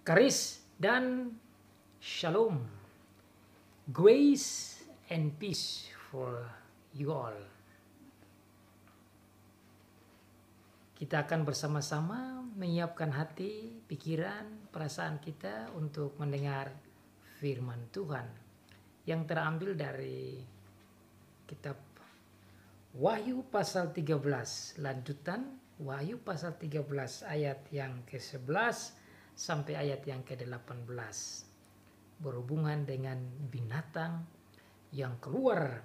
Karis dan Shalom. Grace and peace for you all. Kita akan bersama-sama menyiapkan hati, pikiran, perasaan kita untuk mendengar firman Tuhan yang terambil dari kitab Wahyu pasal 13 lanjutan Wahyu pasal 13 ayat yang ke-11 sampai ayat yang ke-18 berhubungan dengan binatang yang keluar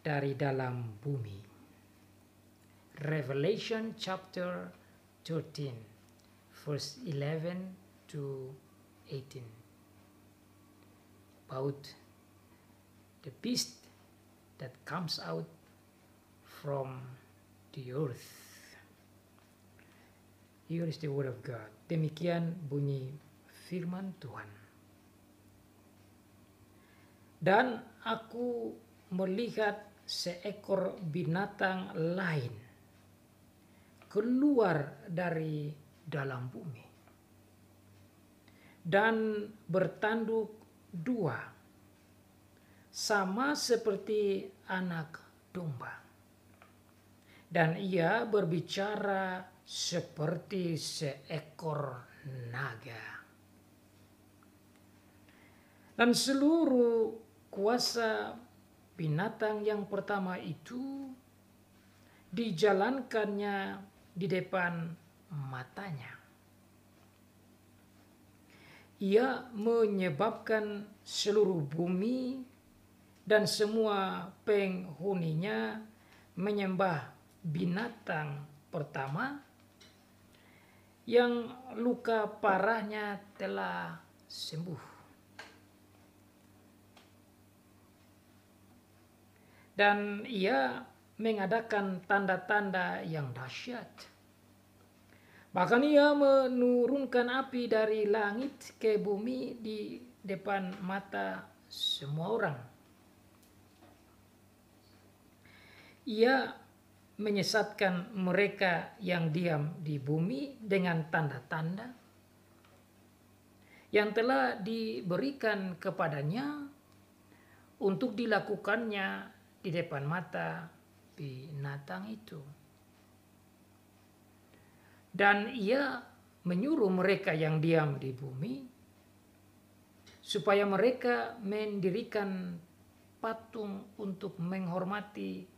dari dalam bumi. Revelation chapter 13 verse 11 to 18 about the beast that comes out from the earth. Here is the word of God. Demikian bunyi firman Tuhan. Dan aku melihat seekor binatang lain keluar dari dalam bumi dan bertanduk dua sama seperti anak domba dan ia berbicara seperti seekor naga. Dan seluruh kuasa binatang yang pertama itu dijalankannya di depan matanya. Ia menyebabkan seluruh bumi dan semua penghuninya menyembah binatang pertama yang luka parahnya telah sembuh. Dan ia mengadakan tanda-tanda yang dahsyat. Bahkan ia menurunkan api dari langit ke bumi di depan mata semua orang. Ia menyesatkan mereka yang diam di bumi dengan tanda-tanda yang telah diberikan kepadanya untuk dilakukannya di depan mata binatang itu. Dan ia menyuruh mereka yang diam di bumi supaya mereka mendirikan patung untuk menghormati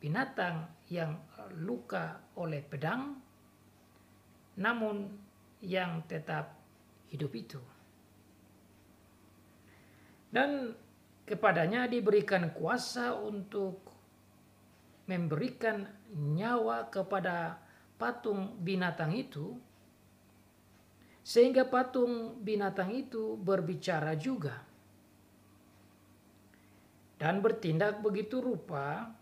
binatang yang luka oleh pedang, namun yang tetap hidup itu. Dan kepadanya diberikan kuasa untuk memberikan nyawa kepada patung binatang itu, sehingga patung binatang itu berbicara juga dan bertindak begitu rupa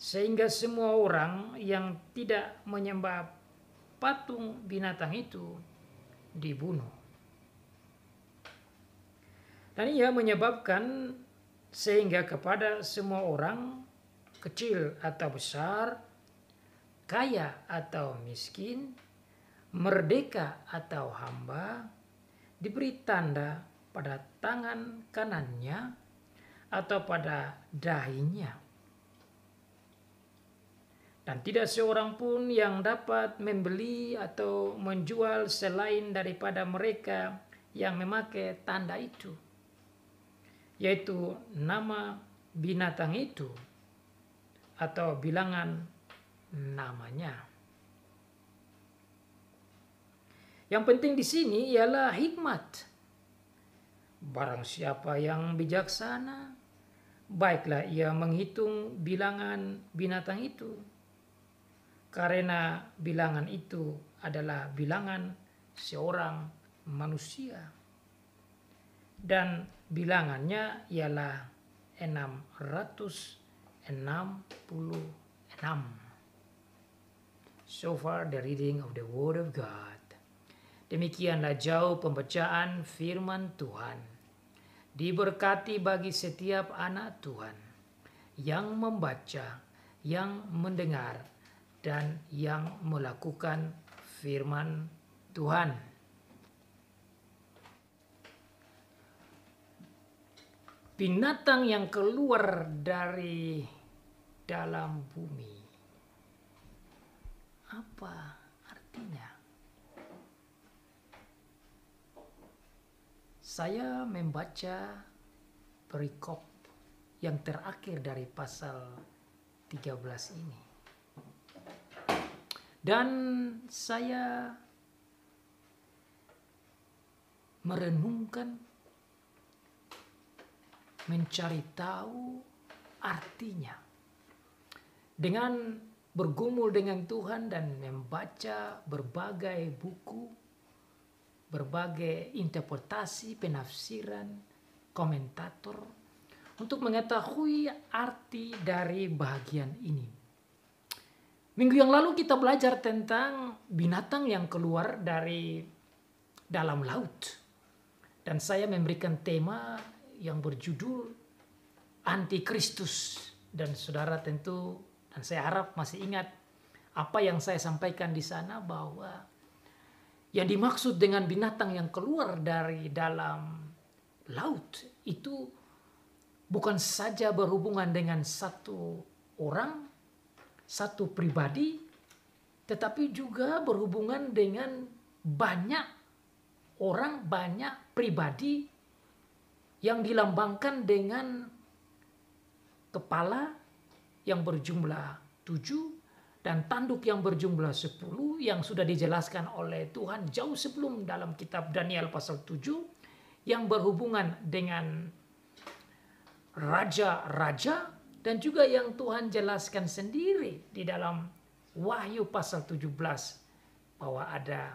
sehingga semua orang yang tidak menyembah patung binatang itu dibunuh. Dan ia menyebabkan sehingga kepada semua orang kecil atau besar, kaya atau miskin, merdeka atau hamba, diberi tanda pada tangan kanannya atau pada dahinya dan tidak seorang pun yang dapat membeli atau menjual selain daripada mereka yang memakai tanda itu, yaitu nama binatang itu atau bilangan namanya. Yang penting di sini ialah hikmat. Barang siapa yang bijaksana, baiklah ia menghitung bilangan binatang itu karena bilangan itu adalah bilangan seorang manusia. Dan bilangannya ialah 666. So far the reading of the Word of God. Demikianlah jauh pembacaan firman Tuhan. Diberkati bagi setiap anak Tuhan yang membaca, yang mendengar, dan yang melakukan firman Tuhan. Binatang yang keluar dari dalam bumi. Apa artinya? Saya membaca perikop yang terakhir dari pasal 13 ini. Dan saya merenungkan mencari tahu artinya dengan bergumul dengan Tuhan dan membaca berbagai buku berbagai interpretasi penafsiran komentator untuk mengetahui arti dari bagian ini Minggu yang lalu kita belajar tentang binatang yang keluar dari dalam laut. Dan saya memberikan tema yang berjudul Antikristus. Dan saudara tentu, dan saya harap masih ingat apa yang saya sampaikan di sana bahwa yang dimaksud dengan binatang yang keluar dari dalam laut itu bukan saja berhubungan dengan satu orang satu pribadi tetapi juga berhubungan dengan banyak orang, banyak pribadi yang dilambangkan dengan kepala yang berjumlah tujuh dan tanduk yang berjumlah sepuluh yang sudah dijelaskan oleh Tuhan jauh sebelum dalam kitab Daniel pasal tujuh yang berhubungan dengan raja-raja dan juga yang Tuhan jelaskan sendiri di dalam Wahyu pasal 17 bahwa ada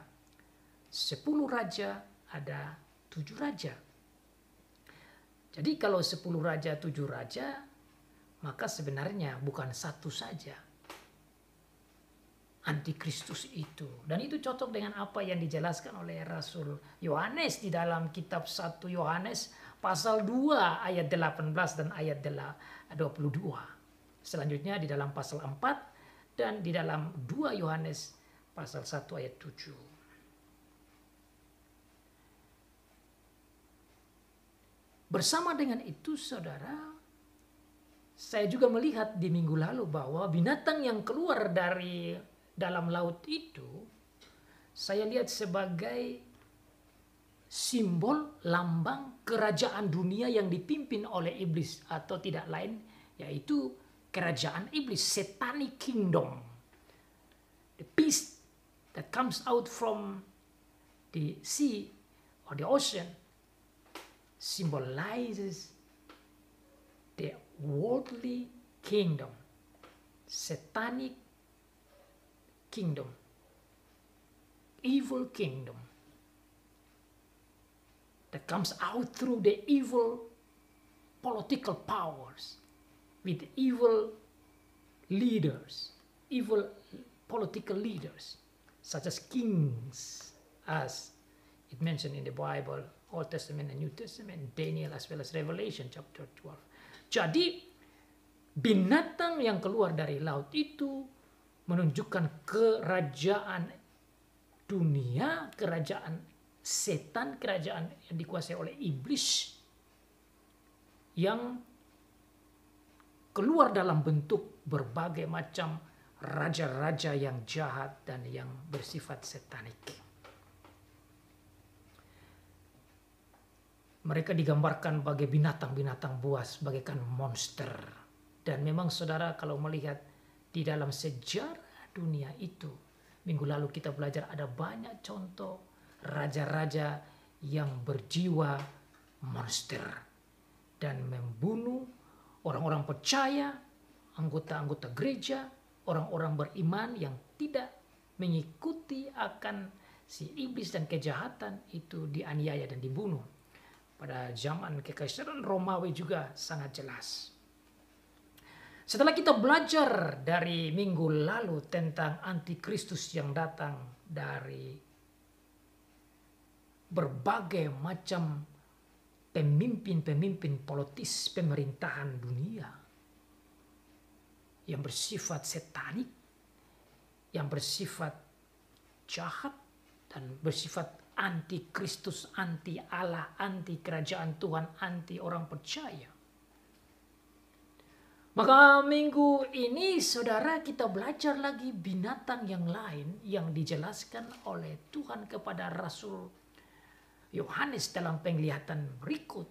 10 raja, ada 7 raja. Jadi kalau 10 raja, 7 raja, maka sebenarnya bukan satu saja. Antikristus itu. Dan itu cocok dengan apa yang dijelaskan oleh Rasul Yohanes di dalam kitab 1 Yohanes pasal 2 ayat 18 dan ayat 22. Selanjutnya di dalam pasal 4 dan di dalam 2 Yohanes pasal 1 ayat 7. Bersama dengan itu saudara, saya juga melihat di minggu lalu bahwa binatang yang keluar dari dalam laut itu saya lihat sebagai simbol lambang kerajaan dunia yang dipimpin oleh iblis atau tidak lain yaitu kerajaan iblis satanic kingdom the beast that comes out from the sea or the ocean symbolizes the worldly kingdom satanic kingdom evil kingdom that comes out through the evil political powers with evil leaders, evil political leaders, such as kings, as it mentioned in the Bible, Old Testament and New Testament, Daniel as well as Revelation chapter 12. Jadi binatang yang keluar dari laut itu menunjukkan kerajaan dunia, kerajaan setan kerajaan yang dikuasai oleh iblis yang keluar dalam bentuk berbagai macam raja-raja yang jahat dan yang bersifat setanik. Mereka digambarkan sebagai binatang-binatang buas, bagaikan monster. Dan memang saudara kalau melihat di dalam sejarah dunia itu, minggu lalu kita belajar ada banyak contoh raja-raja yang berjiwa monster dan membunuh orang-orang percaya, anggota-anggota gereja, orang-orang beriman yang tidak mengikuti akan si iblis dan kejahatan itu dianiaya dan dibunuh. Pada zaman kekaisaran Romawi juga sangat jelas. Setelah kita belajar dari minggu lalu tentang antikristus yang datang dari berbagai macam pemimpin-pemimpin politis pemerintahan dunia yang bersifat setanik, yang bersifat jahat, dan bersifat anti Kristus, anti Allah, anti kerajaan Tuhan, anti orang percaya. Maka minggu ini saudara kita belajar lagi binatang yang lain yang dijelaskan oleh Tuhan kepada Rasul Yohanes dalam penglihatan berikut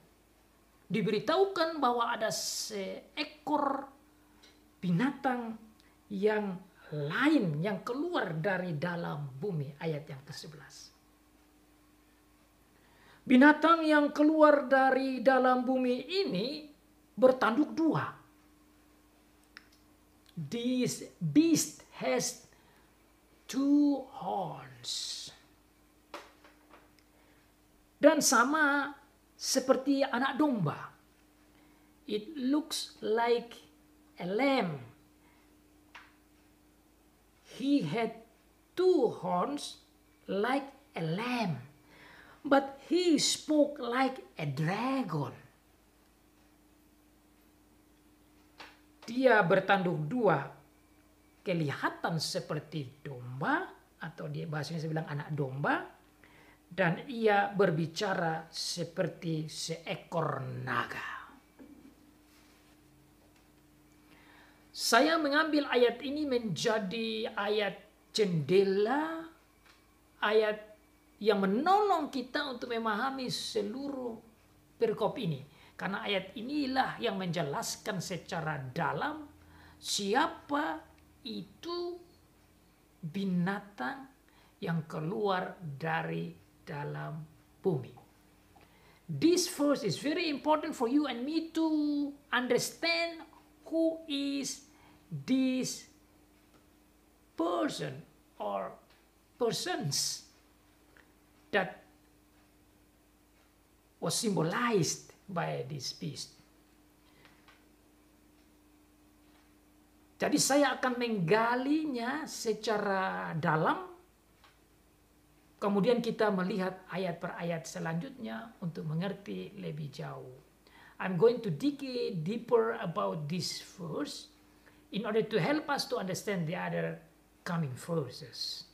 diberitahukan bahwa ada seekor binatang yang lain yang keluar dari dalam bumi ayat yang ke-11 Binatang yang keluar dari dalam bumi ini bertanduk dua. This beast has two horns. Dan sama seperti anak domba. It looks like a lamb. He had two horns like a lamb, but he spoke like a dragon. Dia bertanduk dua, kelihatan seperti domba, atau dia bahasanya saya bilang anak domba, dan ia berbicara seperti seekor naga. Saya mengambil ayat ini menjadi ayat jendela, ayat yang menolong kita untuk memahami seluruh perikop ini. Karena ayat inilah yang menjelaskan secara dalam siapa itu binatang yang keluar dari dalam bumi. This verse is very important for you and me to understand who is this person or persons that was symbolized by this beast. Jadi saya akan menggalinya secara dalam Kemudian kita melihat ayat per ayat selanjutnya untuk mengerti lebih jauh. I'm going to dig deeper about this verse in order to help us to understand the other coming verses.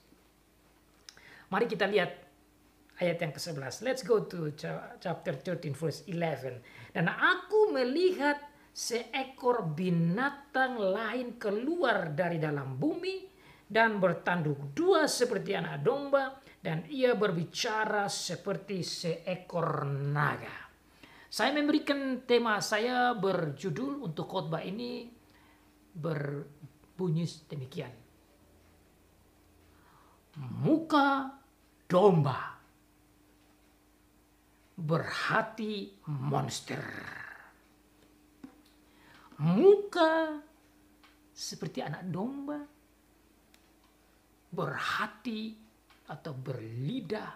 Mari kita lihat ayat yang ke-11. Let's go to chapter 13 verse 11. Dan aku melihat seekor binatang lain keluar dari dalam bumi dan bertanduk dua seperti anak domba dan ia berbicara seperti seekor naga. Saya memberikan tema saya berjudul untuk khotbah ini berbunyi demikian. Muka domba berhati monster. Muka seperti anak domba berhati atau berlidah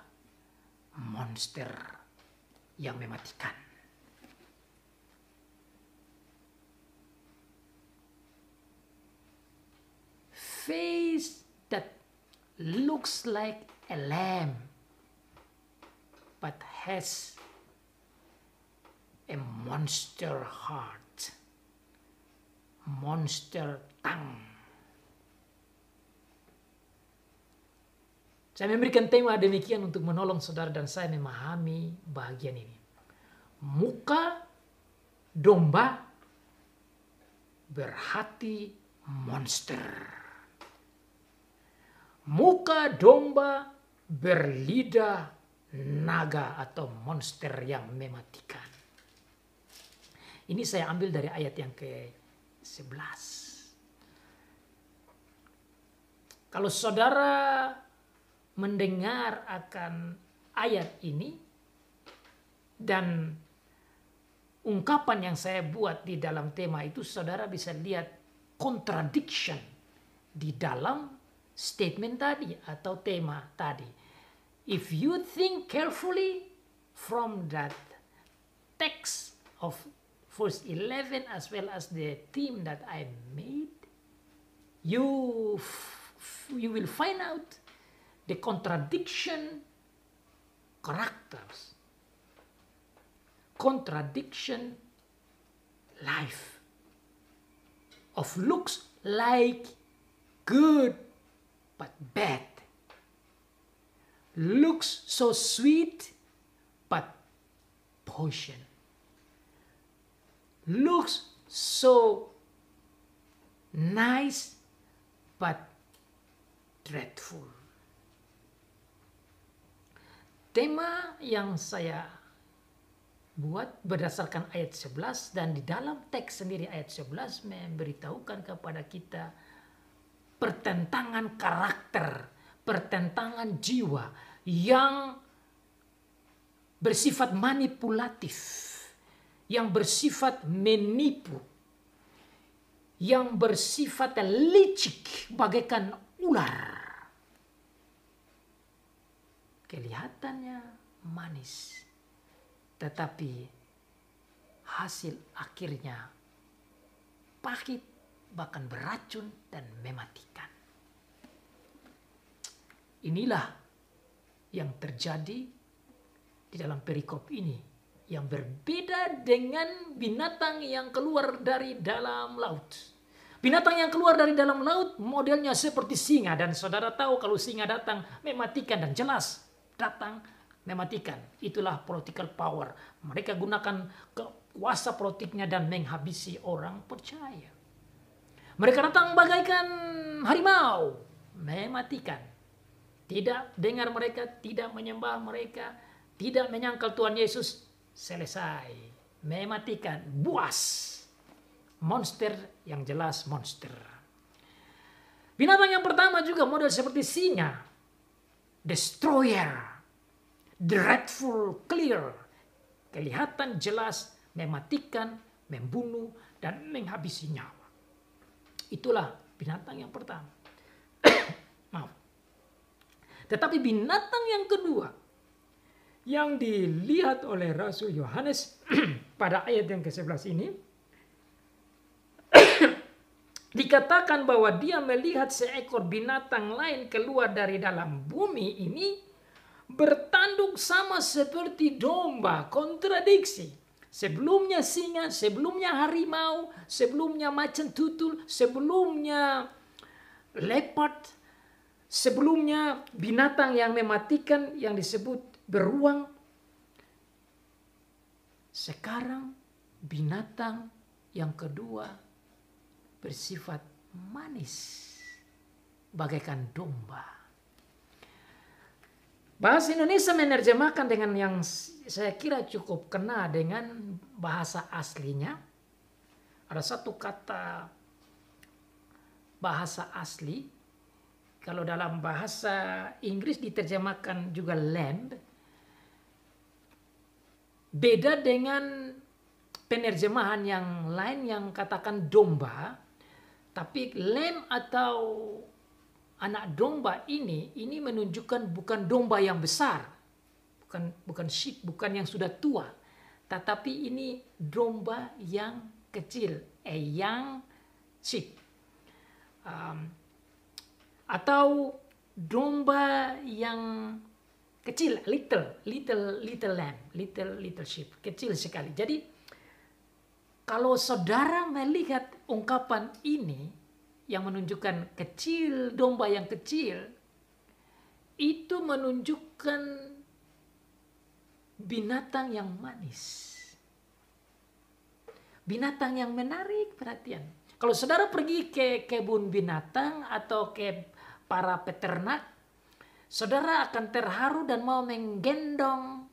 monster yang mematikan. Face that looks like a lamb but has a monster heart, monster tongue. Saya memberikan tema demikian untuk menolong saudara dan saya memahami bahagian ini. Muka domba berhati monster. Muka domba berlidah naga atau monster yang mematikan. Ini saya ambil dari ayat yang ke-11. Kalau saudara mendengar akan ayat ini dan ungkapan yang saya buat di dalam tema itu saudara bisa lihat contradiction di dalam statement tadi atau tema tadi. If you think carefully from that text of verse 11 as well as the theme that I made, you you will find out the contradiction characters, contradiction life of looks like good but bad, looks so sweet but poison, looks so nice but dreadful Tema yang saya buat berdasarkan ayat 11 dan di dalam teks sendiri ayat 11 memberitahukan kepada kita pertentangan karakter, pertentangan jiwa yang bersifat manipulatif, yang bersifat menipu, yang bersifat licik bagaikan ular kelihatannya manis, tetapi hasil akhirnya pahit, bahkan beracun dan mematikan. Inilah yang terjadi di dalam perikop ini yang berbeda dengan binatang yang keluar dari dalam laut. Binatang yang keluar dari dalam laut modelnya seperti singa dan saudara tahu kalau singa datang mematikan dan jelas datang mematikan. Itulah political power. Mereka gunakan kuasa politiknya dan menghabisi orang percaya. Mereka datang bagaikan harimau, mematikan. Tidak dengar mereka, tidak menyembah mereka, tidak menyangkal Tuhan Yesus, selesai. Mematikan, buas. Monster yang jelas monster. Binatang yang pertama juga model seperti singa destroyer, dreadful, clear, kelihatan jelas, mematikan, membunuh, dan menghabisi nyawa. Itulah binatang yang pertama. Maaf. Tetapi binatang yang kedua yang dilihat oleh Rasul Yohanes pada ayat yang ke-11 ini dikatakan bahwa dia melihat seekor binatang lain keluar dari dalam bumi ini bertanduk sama seperti domba, kontradiksi. Sebelumnya singa, sebelumnya harimau, sebelumnya macan tutul, sebelumnya leopard, sebelumnya binatang yang mematikan yang disebut beruang. Sekarang binatang yang kedua bersifat manis bagaikan domba. Bahasa Indonesia menerjemahkan dengan yang saya kira cukup kena dengan bahasa aslinya. Ada satu kata bahasa asli. Kalau dalam bahasa Inggris diterjemahkan juga lamb. Beda dengan penerjemahan yang lain yang katakan domba tapi lem atau anak domba ini ini menunjukkan bukan domba yang besar, bukan bukan sheep, bukan yang sudah tua, tetapi ini domba yang kecil, eh yang sheep. Um, atau domba yang kecil, little, little, little lamb, little, little sheep, kecil sekali. Jadi kalau saudara melihat ungkapan ini yang menunjukkan kecil, domba yang kecil, itu menunjukkan binatang yang manis. Binatang yang menarik perhatian. Kalau saudara pergi ke kebun binatang atau ke para peternak, saudara akan terharu dan mau menggendong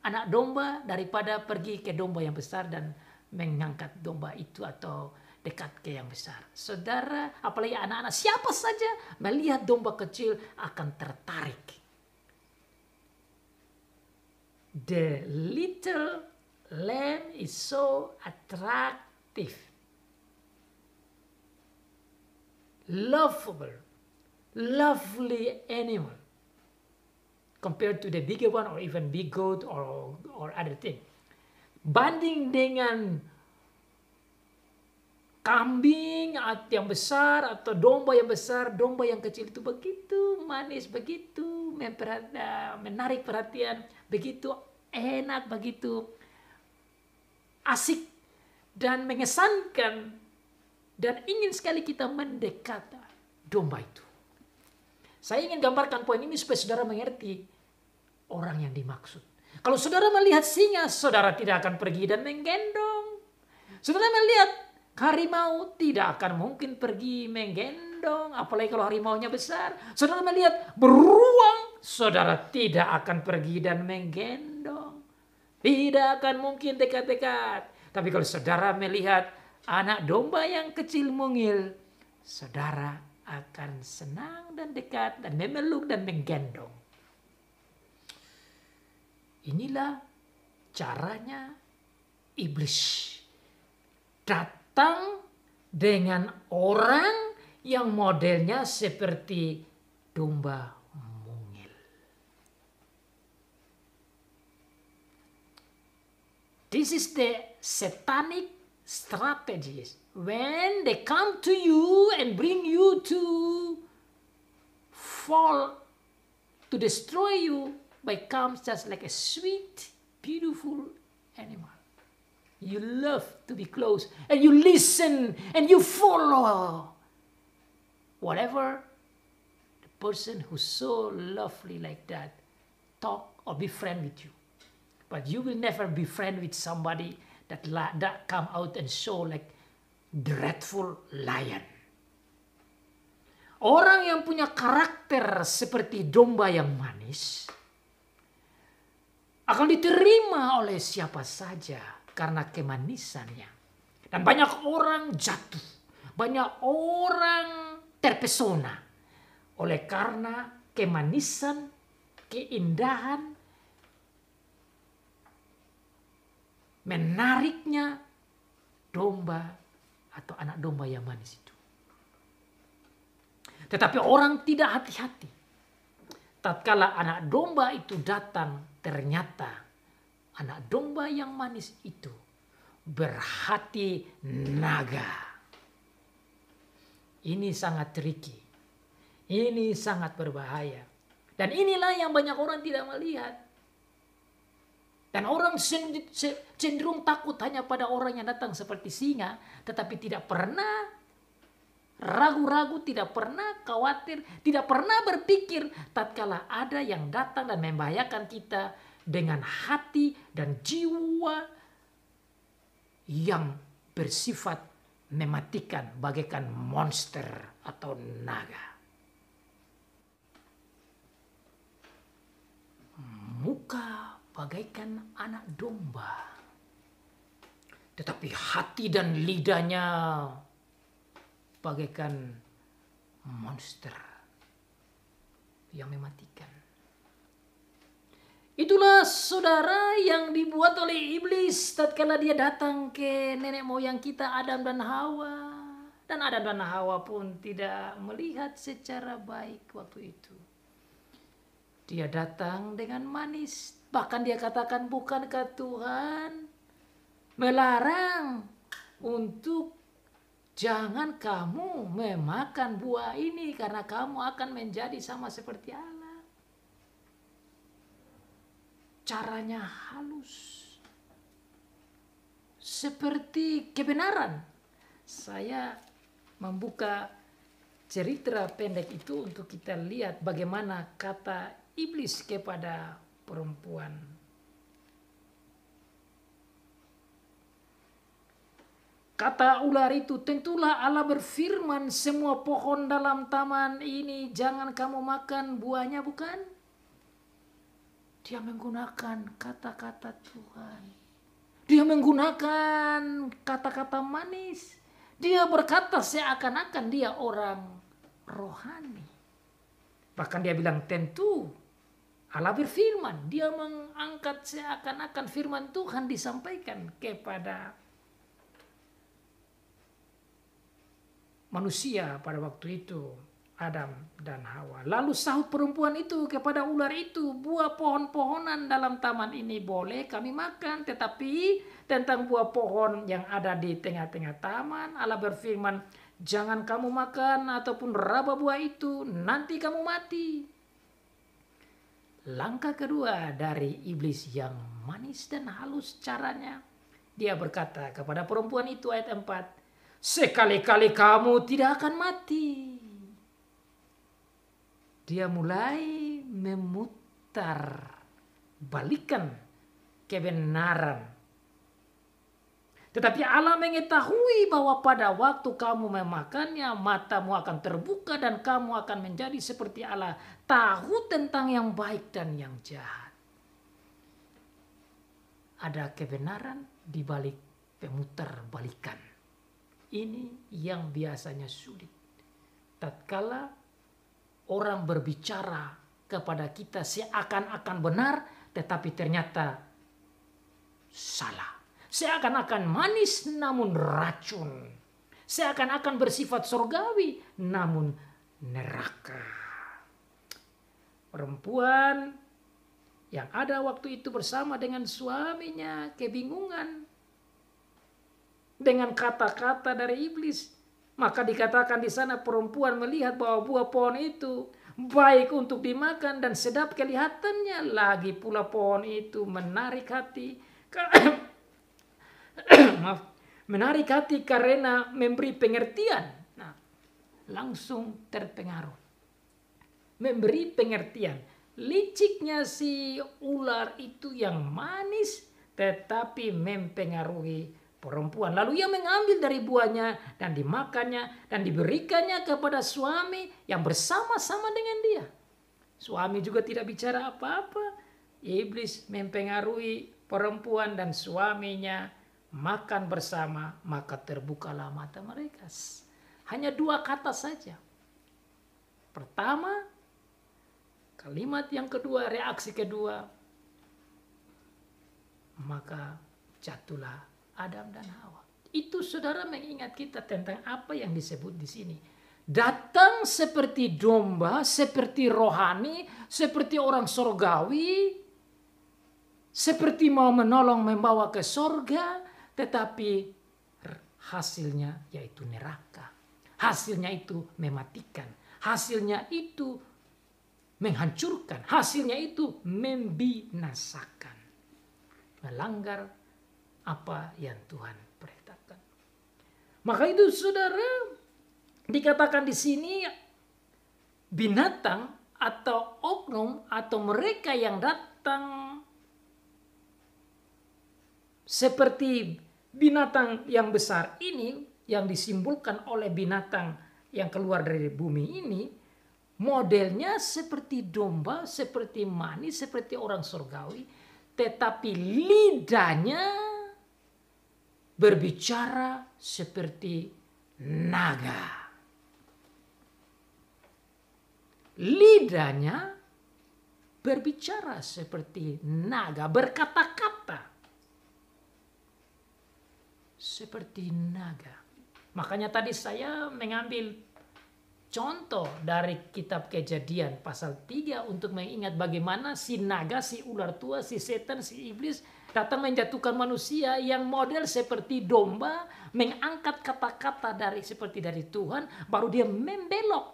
anak domba daripada pergi ke domba yang besar dan mengangkat domba itu atau dekat ke yang besar. Saudara, apalagi anak-anak, siapa saja melihat domba kecil akan tertarik. The little lamb is so attractive, lovable, lovely animal compared to the bigger one or even big goat or, or other thing banding dengan kambing yang besar atau domba yang besar, domba yang kecil itu begitu manis, begitu menarik perhatian, begitu enak, begitu asik dan mengesankan dan ingin sekali kita mendekat domba itu. Saya ingin gambarkan poin ini supaya saudara mengerti orang yang dimaksud. Kalau saudara melihat singa, saudara tidak akan pergi dan menggendong. Saudara melihat harimau tidak akan mungkin pergi menggendong, apalagi kalau harimaunya besar. Saudara melihat beruang, saudara tidak akan pergi dan menggendong. Tidak akan mungkin dekat-dekat. Tapi kalau saudara melihat anak domba yang kecil mungil, saudara akan senang dan dekat dan memeluk dan menggendong. Inilah caranya iblis datang dengan orang yang modelnya seperti domba mungil. This is the satanic strategies. When they come to you and bring you to fall, to destroy you, but it comes just like a sweet, beautiful animal. You love to be close and you listen and you follow whatever the person who's so lovely like that talk or be friend with you. But you will never be friend with somebody that, that come out and show like dreadful lion. Orang yang punya karakter seperti domba yang manis, akan diterima oleh siapa saja karena kemanisannya. Dan banyak orang jatuh, banyak orang terpesona oleh karena kemanisan, keindahan, menariknya domba atau anak domba yang manis itu. Tetapi orang tidak hati-hati. Tatkala anak domba itu datang Ternyata anak domba yang manis itu berhati naga. Ini sangat tricky. Ini sangat berbahaya. Dan inilah yang banyak orang tidak melihat. Dan orang cenderung takut hanya pada orang yang datang seperti singa, tetapi tidak pernah ragu-ragu, tidak pernah khawatir, tidak pernah berpikir tatkala ada yang datang dan membahayakan kita dengan hati dan jiwa yang bersifat mematikan bagaikan monster atau naga. Muka bagaikan anak domba. Tetapi hati dan lidahnya bagaikan monster yang mematikan. Itulah saudara yang dibuat oleh iblis tatkala dia datang ke nenek moyang kita Adam dan Hawa. Dan Adam dan Hawa pun tidak melihat secara baik waktu itu. Dia datang dengan manis. Bahkan dia katakan bukankah Tuhan melarang untuk Jangan kamu memakan buah ini karena kamu akan menjadi sama seperti Allah. Caranya halus. Seperti kebenaran. Saya membuka cerita pendek itu untuk kita lihat bagaimana kata iblis kepada perempuan Kata ular itu, tentulah Allah berfirman semua pohon dalam taman ini jangan kamu makan buahnya bukan? Dia menggunakan kata-kata Tuhan. Dia menggunakan kata-kata manis. Dia berkata seakan-akan dia orang rohani. Bahkan dia bilang tentu Allah berfirman. Dia mengangkat seakan-akan firman Tuhan disampaikan kepada manusia pada waktu itu, Adam dan Hawa. Lalu sahut perempuan itu kepada ular itu, buah pohon-pohonan dalam taman ini boleh kami makan, tetapi tentang buah pohon yang ada di tengah-tengah taman, Allah berfirman, jangan kamu makan ataupun raba buah itu, nanti kamu mati. Langkah kedua dari iblis yang manis dan halus caranya, dia berkata kepada perempuan itu ayat 4, Sekali-kali kamu tidak akan mati. Dia mulai memutar balikan kebenaran. Tetapi Allah mengetahui bahwa pada waktu kamu memakannya, matamu akan terbuka dan kamu akan menjadi seperti Allah, tahu tentang yang baik dan yang jahat. Ada kebenaran di balik pemutar balikan ini yang biasanya sulit. Tatkala orang berbicara kepada kita seakan-akan benar, tetapi ternyata salah. Seakan-akan manis namun racun. Seakan-akan bersifat surgawi namun neraka. Perempuan yang ada waktu itu bersama dengan suaminya kebingungan dengan kata-kata dari iblis. Maka dikatakan di sana perempuan melihat bahwa buah pohon itu baik untuk dimakan dan sedap kelihatannya. Lagi pula pohon itu menarik hati. Maaf, menarik hati karena memberi pengertian. Nah, langsung terpengaruh. Memberi pengertian. Liciknya si ular itu yang manis tetapi mempengaruhi perempuan. Lalu ia mengambil dari buahnya dan dimakannya dan diberikannya kepada suami yang bersama-sama dengan dia. Suami juga tidak bicara apa-apa. Iblis mempengaruhi perempuan dan suaminya makan bersama, maka terbukalah mata mereka. Hanya dua kata saja. Pertama, kalimat yang kedua, reaksi kedua, maka jatuhlah Adam dan Hawa. Itu saudara mengingat kita tentang apa yang disebut di sini. Datang seperti domba, seperti rohani, seperti orang sorgawi, seperti mau menolong membawa ke sorga, tetapi hasilnya yaitu neraka. Hasilnya itu mematikan. Hasilnya itu menghancurkan. Hasilnya itu membinasakan. Melanggar apa yang Tuhan perintahkan. Maka itu saudara dikatakan di sini binatang atau oknum atau mereka yang datang seperti binatang yang besar ini yang disimpulkan oleh binatang yang keluar dari bumi ini modelnya seperti domba, seperti manis, seperti orang surgawi tetapi lidahnya berbicara seperti naga. Lidahnya berbicara seperti naga, berkata-kata seperti naga. Makanya tadi saya mengambil contoh dari kitab kejadian pasal 3 untuk mengingat bagaimana si naga, si ular tua, si setan, si iblis datang menjatuhkan manusia yang model seperti domba mengangkat kata-kata dari seperti dari Tuhan baru dia membelok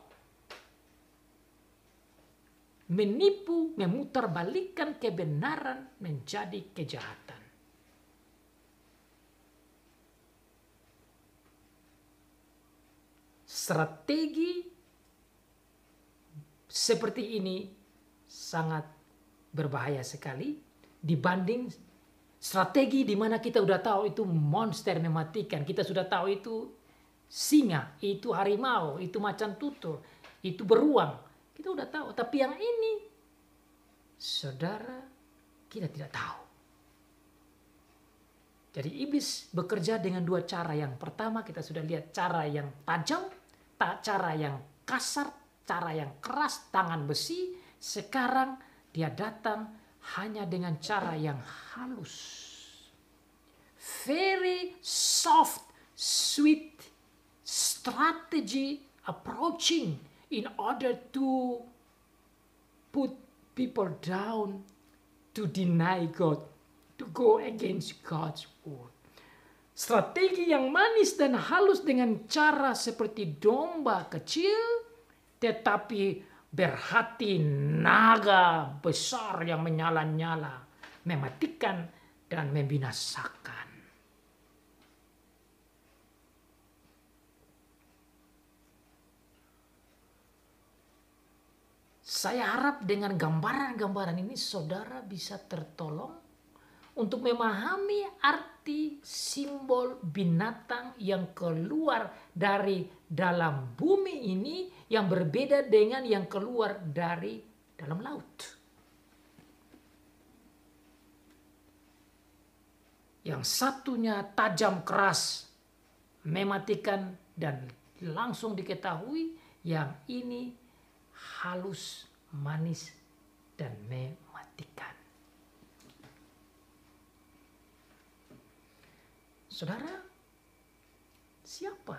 menipu memutarbalikkan kebenaran menjadi kejahatan strategi seperti ini sangat berbahaya sekali dibanding Strategi di mana kita sudah tahu itu monster mematikan, kita sudah tahu itu singa, itu harimau, itu macan tutul, itu beruang. Kita sudah tahu, tapi yang ini saudara kita tidak tahu. Jadi iblis bekerja dengan dua cara. Yang pertama kita sudah lihat cara yang tajam, cara yang kasar, cara yang keras, tangan besi. Sekarang dia datang hanya dengan cara yang halus. Very soft, sweet strategy approaching in order to put people down, to deny God, to go against God's word. Strategi yang manis dan halus dengan cara seperti domba kecil, tetapi berhati naga besar yang menyala-nyala, mematikan dan membinasakan. Saya harap dengan gambaran-gambaran ini saudara bisa tertolong untuk memahami arti simbol binatang yang keluar dari dalam bumi ini yang berbeda dengan yang keluar dari dalam laut. Yang satunya tajam keras, mematikan dan langsung diketahui yang ini halus, manis, dan mematikan. Saudara, siapa?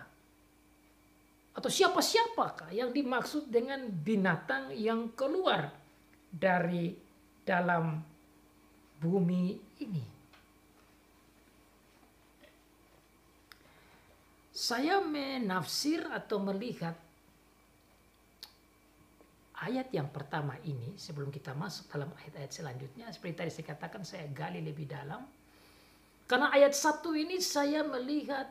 Atau siapa-siapakah yang dimaksud dengan binatang yang keluar dari dalam bumi ini? Saya menafsir atau melihat ayat yang pertama ini sebelum kita masuk dalam ayat-ayat selanjutnya seperti tadi saya katakan saya gali lebih dalam karena ayat satu ini saya melihat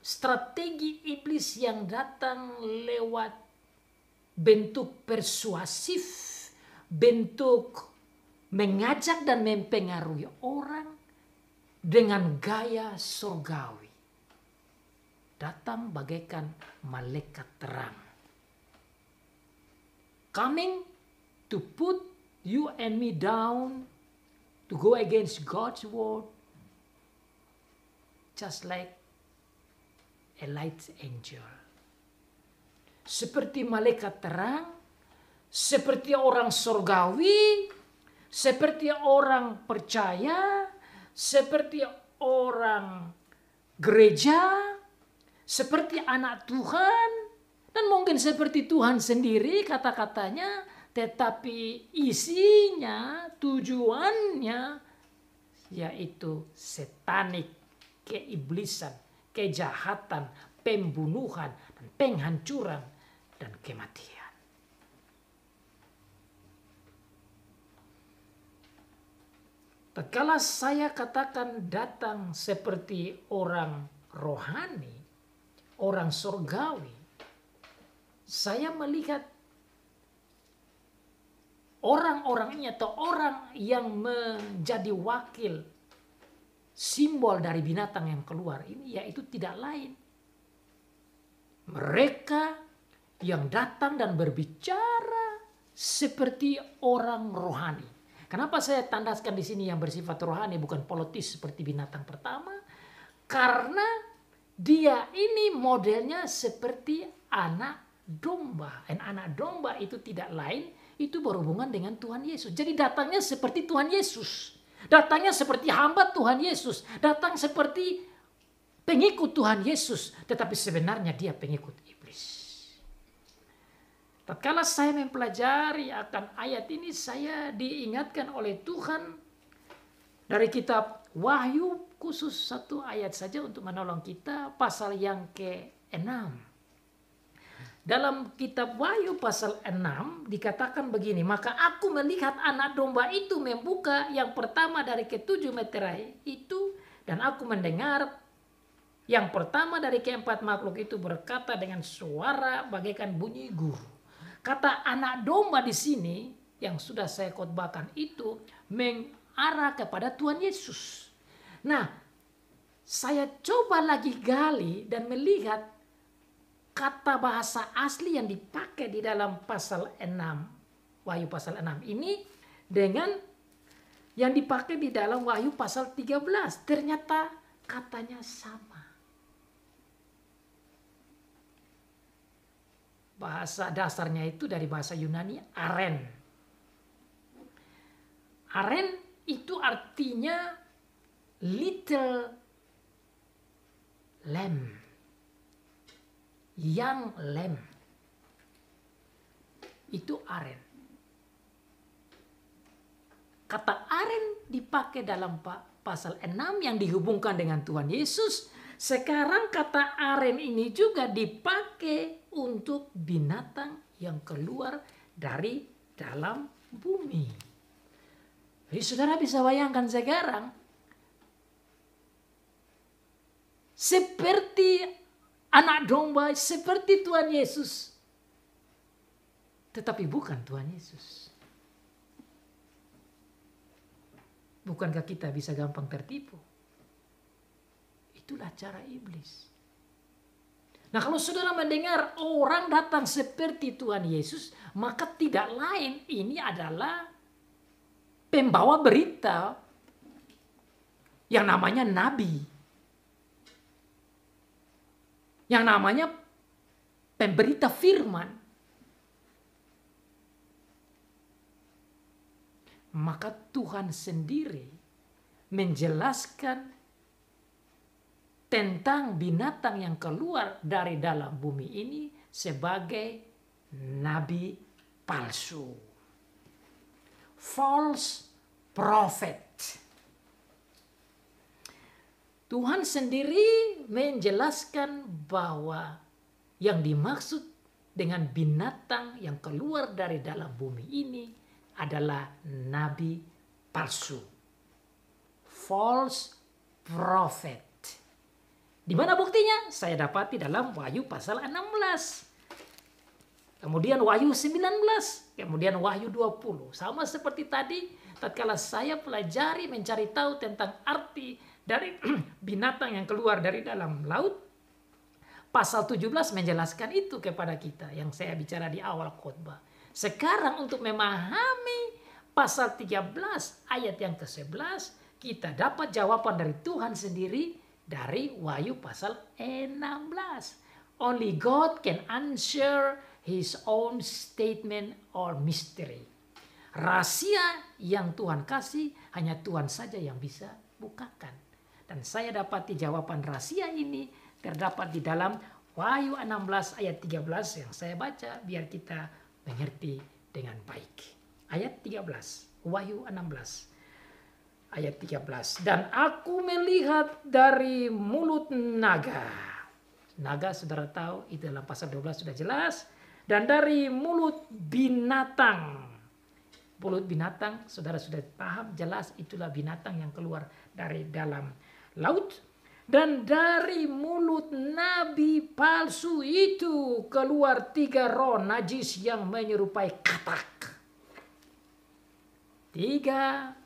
strategi iblis yang datang lewat bentuk persuasif, bentuk mengajak dan mempengaruhi orang dengan gaya surgawi. Datang bagaikan malaikat terang. Coming to put you and me down, to go against God's word, just like a light angel. Seperti malaikat terang, seperti orang surgawi, seperti orang percaya, seperti orang gereja, seperti anak Tuhan, dan mungkin seperti Tuhan sendiri kata-katanya, tetapi isinya, tujuannya, yaitu setanik keiblisan, kejahatan, pembunuhan, dan penghancuran, dan kematian. Tatkala saya katakan datang seperti orang rohani, orang surgawi. saya melihat orang-orangnya atau orang yang menjadi wakil simbol dari binatang yang keluar ini yaitu tidak lain mereka yang datang dan berbicara seperti orang rohani. Kenapa saya tandaskan di sini yang bersifat rohani bukan politis seperti binatang pertama? Karena dia ini modelnya seperti anak domba. Dan anak domba itu tidak lain itu berhubungan dengan Tuhan Yesus. Jadi datangnya seperti Tuhan Yesus Datangnya seperti hamba Tuhan Yesus. Datang seperti pengikut Tuhan Yesus. Tetapi sebenarnya dia pengikut iblis. Tatkala saya mempelajari akan ayat ini, saya diingatkan oleh Tuhan dari kitab Wahyu khusus satu ayat saja untuk menolong kita pasal yang ke-6 dalam kitab Wahyu pasal 6 dikatakan begini, maka aku melihat anak domba itu membuka yang pertama dari ketujuh meterai itu dan aku mendengar yang pertama dari keempat makhluk itu berkata dengan suara bagaikan bunyi guru. Kata anak domba di sini yang sudah saya khotbahkan itu mengarah kepada Tuhan Yesus. Nah, saya coba lagi gali dan melihat kata bahasa asli yang dipakai di dalam pasal 6 Wahyu pasal 6 ini dengan yang dipakai di dalam Wahyu pasal 13 ternyata katanya sama bahasa dasarnya itu dari bahasa Yunani aren aren itu artinya little lamb yang lem itu aren. Kata aren dipakai dalam pasal 6 yang dihubungkan dengan Tuhan Yesus. Sekarang kata aren ini juga dipakai untuk binatang yang keluar dari dalam bumi. Jadi saudara bisa bayangkan sekarang seperti anak domba seperti Tuhan Yesus. Tetapi bukan Tuhan Yesus. Bukankah kita bisa gampang tertipu? Itulah cara iblis. Nah kalau saudara mendengar orang datang seperti Tuhan Yesus, maka tidak lain ini adalah pembawa berita yang namanya nabi yang namanya pemberita firman. Maka Tuhan sendiri menjelaskan tentang binatang yang keluar dari dalam bumi ini sebagai nabi palsu. False prophet. Tuhan sendiri menjelaskan bahwa yang dimaksud dengan binatang yang keluar dari dalam bumi ini adalah nabi palsu. False prophet. Di mana buktinya? Saya dapati dalam Wahyu pasal 16. Kemudian Wahyu 19, kemudian Wahyu 20. Sama seperti tadi, tatkala saya pelajari mencari tahu tentang arti dari binatang yang keluar dari dalam laut pasal 17 menjelaskan itu kepada kita yang saya bicara di awal khotbah. Sekarang untuk memahami pasal 13 ayat yang ke-11 kita dapat jawaban dari Tuhan sendiri dari Wahyu pasal 16. Only God can answer his own statement or mystery. Rahasia yang Tuhan kasih hanya Tuhan saja yang bisa bukakan. Dan saya dapati jawaban rahasia ini terdapat di dalam Wahyu 16 ayat 13 yang saya baca biar kita mengerti dengan baik. Ayat 13, Wahyu 16 ayat 13. Dan aku melihat dari mulut naga. Naga saudara tahu itu dalam pasal 12 sudah jelas. Dan dari mulut binatang mulut binatang, saudara sudah paham jelas itulah binatang yang keluar dari dalam laut. Dan dari mulut nabi palsu itu keluar tiga roh najis yang menyerupai katak. Tiga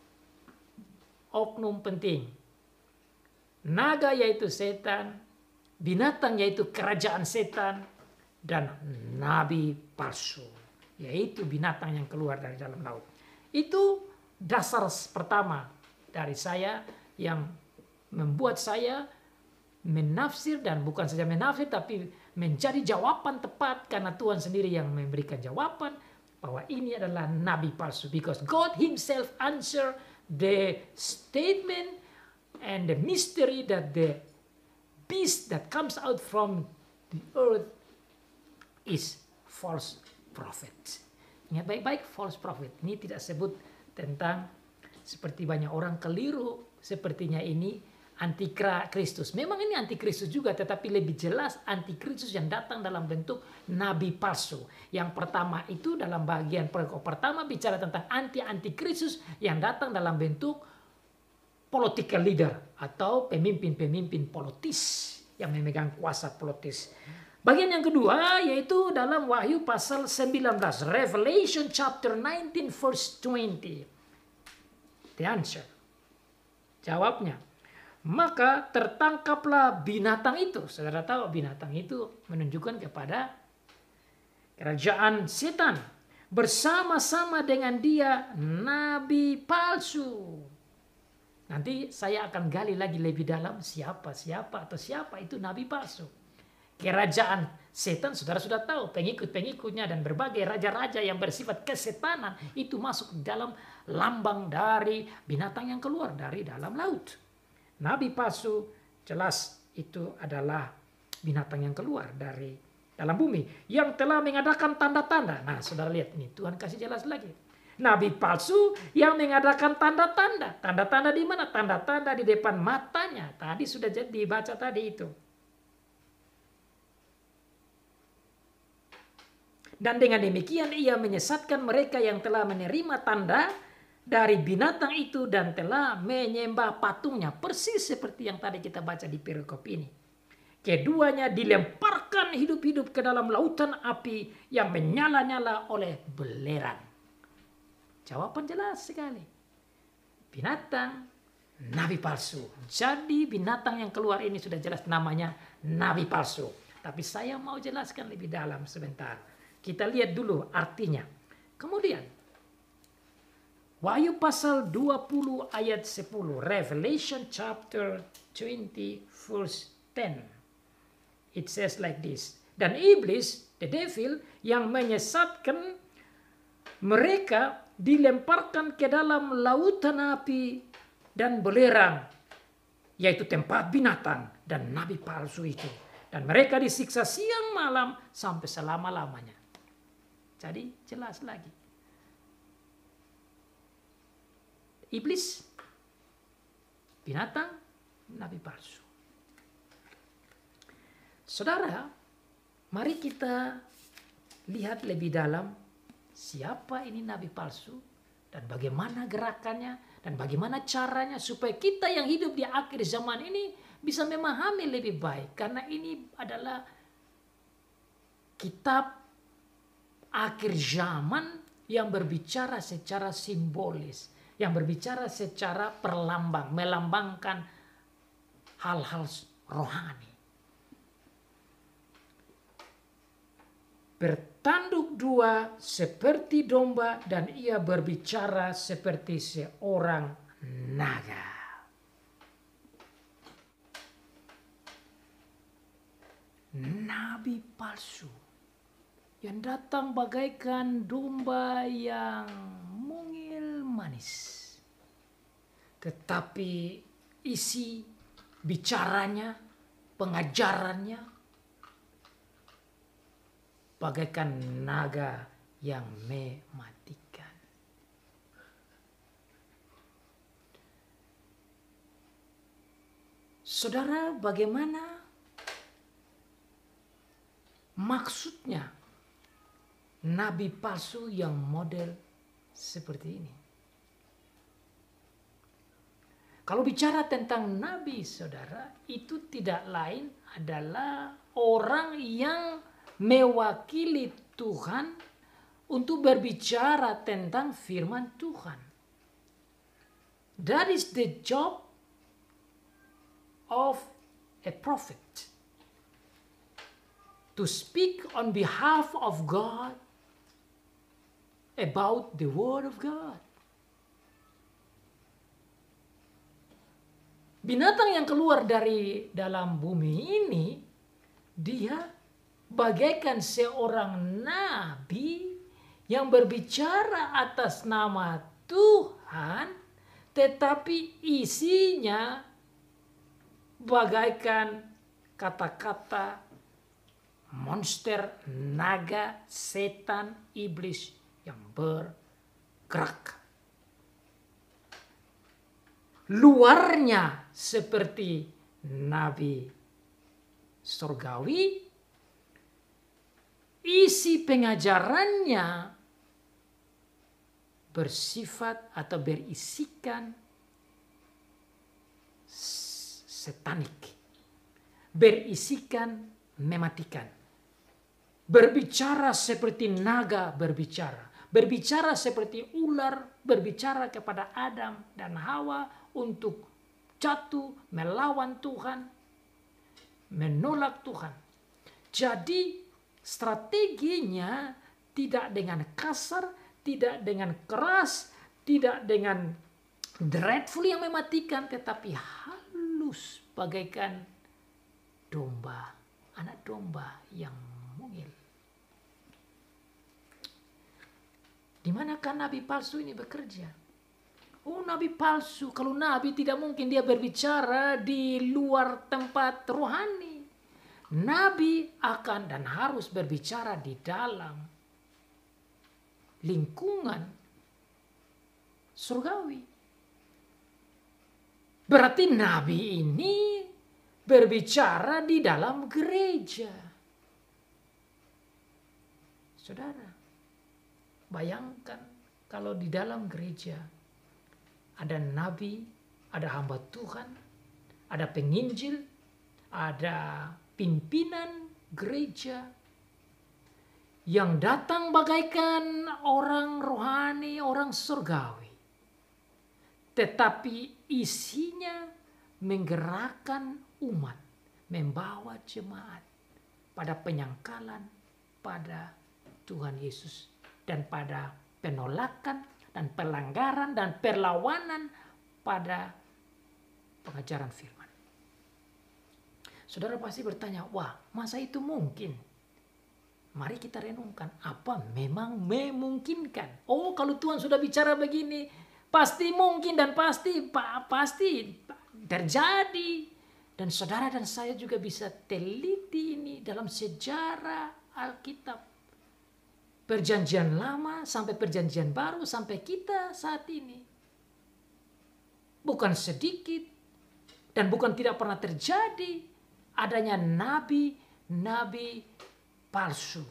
oknum penting. Naga yaitu setan, binatang yaitu kerajaan setan, dan nabi palsu yaitu binatang yang keluar dari dalam laut. Itu dasar pertama dari saya yang membuat saya menafsir dan bukan saja menafsir tapi mencari jawaban tepat karena Tuhan sendiri yang memberikan jawaban bahwa ini adalah nabi palsu because God himself answer the statement and the mystery that the beast that comes out from the earth is false prophet. Ingat baik-baik false prophet. Ini tidak sebut tentang seperti banyak orang keliru sepertinya ini Kristus Memang ini antikristus juga, tetapi lebih jelas antikristus yang datang dalam bentuk nabi palsu. Yang pertama itu dalam bagian perikop pertama bicara tentang anti antikristus yang datang dalam bentuk political leader atau pemimpin-pemimpin politis yang memegang kuasa politis. Bagian yang kedua yaitu dalam Wahyu pasal 19, Revelation chapter 19 verse 20. The answer. Jawabnya, maka tertangkaplah binatang itu. Saudara tahu binatang itu menunjukkan kepada kerajaan setan. Bersama-sama dengan dia nabi palsu. Nanti saya akan gali lagi lebih dalam siapa, siapa, atau siapa itu nabi palsu. Kerajaan setan saudara sudah tahu pengikut-pengikutnya dan berbagai raja-raja yang bersifat kesetanan itu masuk dalam lambang dari binatang yang keluar dari dalam laut nabi palsu, jelas itu adalah binatang yang keluar dari dalam bumi yang telah mengadakan tanda-tanda. Nah, saudara lihat ini Tuhan kasih jelas lagi. Nabi palsu yang mengadakan tanda-tanda. Tanda-tanda di mana? Tanda-tanda di depan matanya. Tadi sudah jadi dibaca tadi itu. Dan dengan demikian ia menyesatkan mereka yang telah menerima tanda dari binatang itu dan telah menyembah patungnya persis seperti yang tadi kita baca di perikop ini. Keduanya dilemparkan hidup-hidup ke dalam lautan api yang menyala-nyala oleh belerang. Jawaban jelas sekali. Binatang, nabi palsu. Jadi binatang yang keluar ini sudah jelas namanya nabi palsu. Tapi saya mau jelaskan lebih dalam sebentar. Kita lihat dulu artinya. Kemudian Wahyu pasal 20 ayat 10. Revelation chapter 20 verse 10. It says like this. Dan iblis, the devil, yang menyesatkan mereka dilemparkan ke dalam lautan api dan belerang, yaitu tempat binatang dan nabi palsu itu. Dan mereka disiksa siang malam sampai selama-lamanya. Jadi jelas lagi iblis, binatang, nabi palsu. Saudara, mari kita lihat lebih dalam siapa ini nabi palsu dan bagaimana gerakannya dan bagaimana caranya supaya kita yang hidup di akhir zaman ini bisa memahami lebih baik karena ini adalah kitab akhir zaman yang berbicara secara simbolis yang berbicara secara perlambang, melambangkan hal-hal rohani. Bertanduk dua seperti domba dan ia berbicara seperti seorang naga. Nabi palsu yang datang bagaikan domba yang manis. Tetapi isi bicaranya, pengajarannya bagaikan naga yang mematikan. Saudara, bagaimana maksudnya nabi palsu yang model seperti ini? Kalau bicara tentang nabi, saudara, itu tidak lain adalah orang yang mewakili Tuhan untuk berbicara tentang firman Tuhan. That is the job of a prophet. To speak on behalf of God about the Word of God. binatang yang keluar dari dalam bumi ini dia bagaikan seorang nabi yang berbicara atas nama Tuhan tetapi isinya bagaikan kata-kata monster, naga, setan, iblis yang bergerak luarnya seperti nabi surgawi, isi pengajarannya bersifat atau berisikan setanik, berisikan mematikan, berbicara seperti naga berbicara, berbicara seperti ular berbicara kepada Adam dan Hawa untuk jatuh melawan Tuhan, menolak Tuhan. Jadi strateginya tidak dengan kasar, tidak dengan keras, tidak dengan dreadful yang mematikan, tetapi halus bagaikan domba, anak domba yang mungil. Di manakah nabi palsu ini bekerja? Oh nabi palsu, kalau nabi tidak mungkin dia berbicara di luar tempat rohani. Nabi akan dan harus berbicara di dalam lingkungan surgawi. Berarti nabi ini berbicara di dalam gereja. Saudara, bayangkan kalau di dalam gereja ada nabi, ada hamba Tuhan, ada penginjil, ada pimpinan gereja yang datang bagaikan orang rohani, orang surgawi. Tetapi isinya menggerakkan umat, membawa jemaat pada penyangkalan pada Tuhan Yesus dan pada penolakan dan pelanggaran dan perlawanan pada pengajaran firman. Saudara pasti bertanya, wah masa itu mungkin? Mari kita renungkan, apa memang memungkinkan? Oh kalau Tuhan sudah bicara begini, pasti mungkin dan pasti, pasti terjadi. Dan saudara dan saya juga bisa teliti ini dalam sejarah Alkitab Perjanjian lama sampai perjanjian baru sampai kita saat ini. Bukan sedikit dan bukan tidak pernah terjadi adanya nabi-nabi palsu.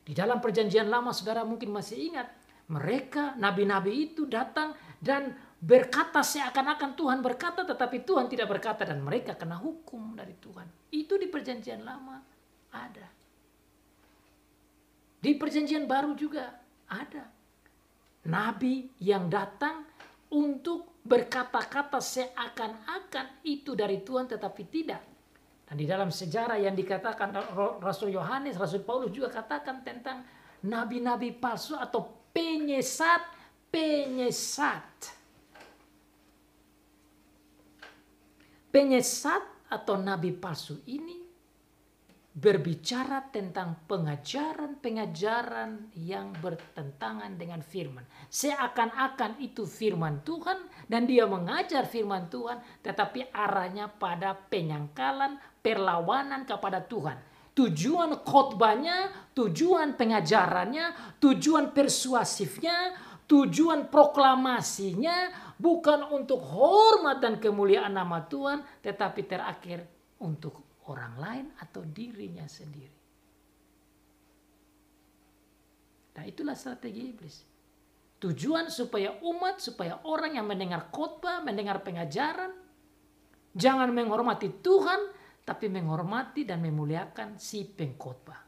Di dalam perjanjian lama saudara mungkin masih ingat mereka nabi-nabi itu datang dan berkata seakan-akan Tuhan berkata tetapi Tuhan tidak berkata dan mereka kena hukum dari Tuhan. Itu di perjanjian lama ada. Di perjanjian baru juga ada. Nabi yang datang untuk berkata-kata seakan-akan itu dari Tuhan tetapi tidak. Dan di dalam sejarah yang dikatakan Rasul Yohanes, Rasul Paulus juga katakan tentang nabi-nabi palsu atau penyesat, penyesat. Penyesat atau nabi palsu ini berbicara tentang pengajaran-pengajaran yang bertentangan dengan firman. Seakan-akan itu firman Tuhan dan dia mengajar firman Tuhan tetapi arahnya pada penyangkalan, perlawanan kepada Tuhan. Tujuan khotbahnya, tujuan pengajarannya, tujuan persuasifnya, tujuan proklamasinya bukan untuk hormat dan kemuliaan nama Tuhan tetapi terakhir untuk orang lain atau dirinya sendiri. Nah, itulah strategi iblis. Tujuan supaya umat, supaya orang yang mendengar khotbah, mendengar pengajaran, jangan menghormati Tuhan, tapi menghormati dan memuliakan si pengkhotbah.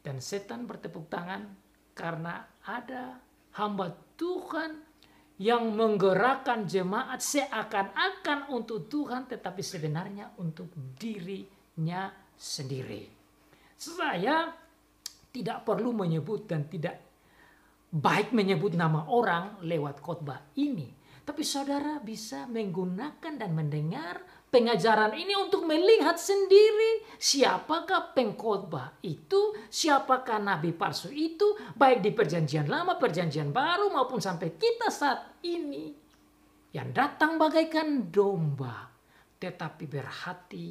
Dan setan bertepuk tangan karena ada hamba Tuhan yang menggerakkan jemaat seakan-akan untuk Tuhan tetapi sebenarnya untuk dirinya sendiri. Saya tidak perlu menyebut dan tidak baik menyebut nama orang lewat khotbah ini, tapi saudara bisa menggunakan dan mendengar pengajaran ini untuk melihat sendiri siapakah pengkhotbah itu, siapakah nabi palsu itu, baik di perjanjian lama, perjanjian baru maupun sampai kita saat ini yang datang bagaikan domba tetapi berhati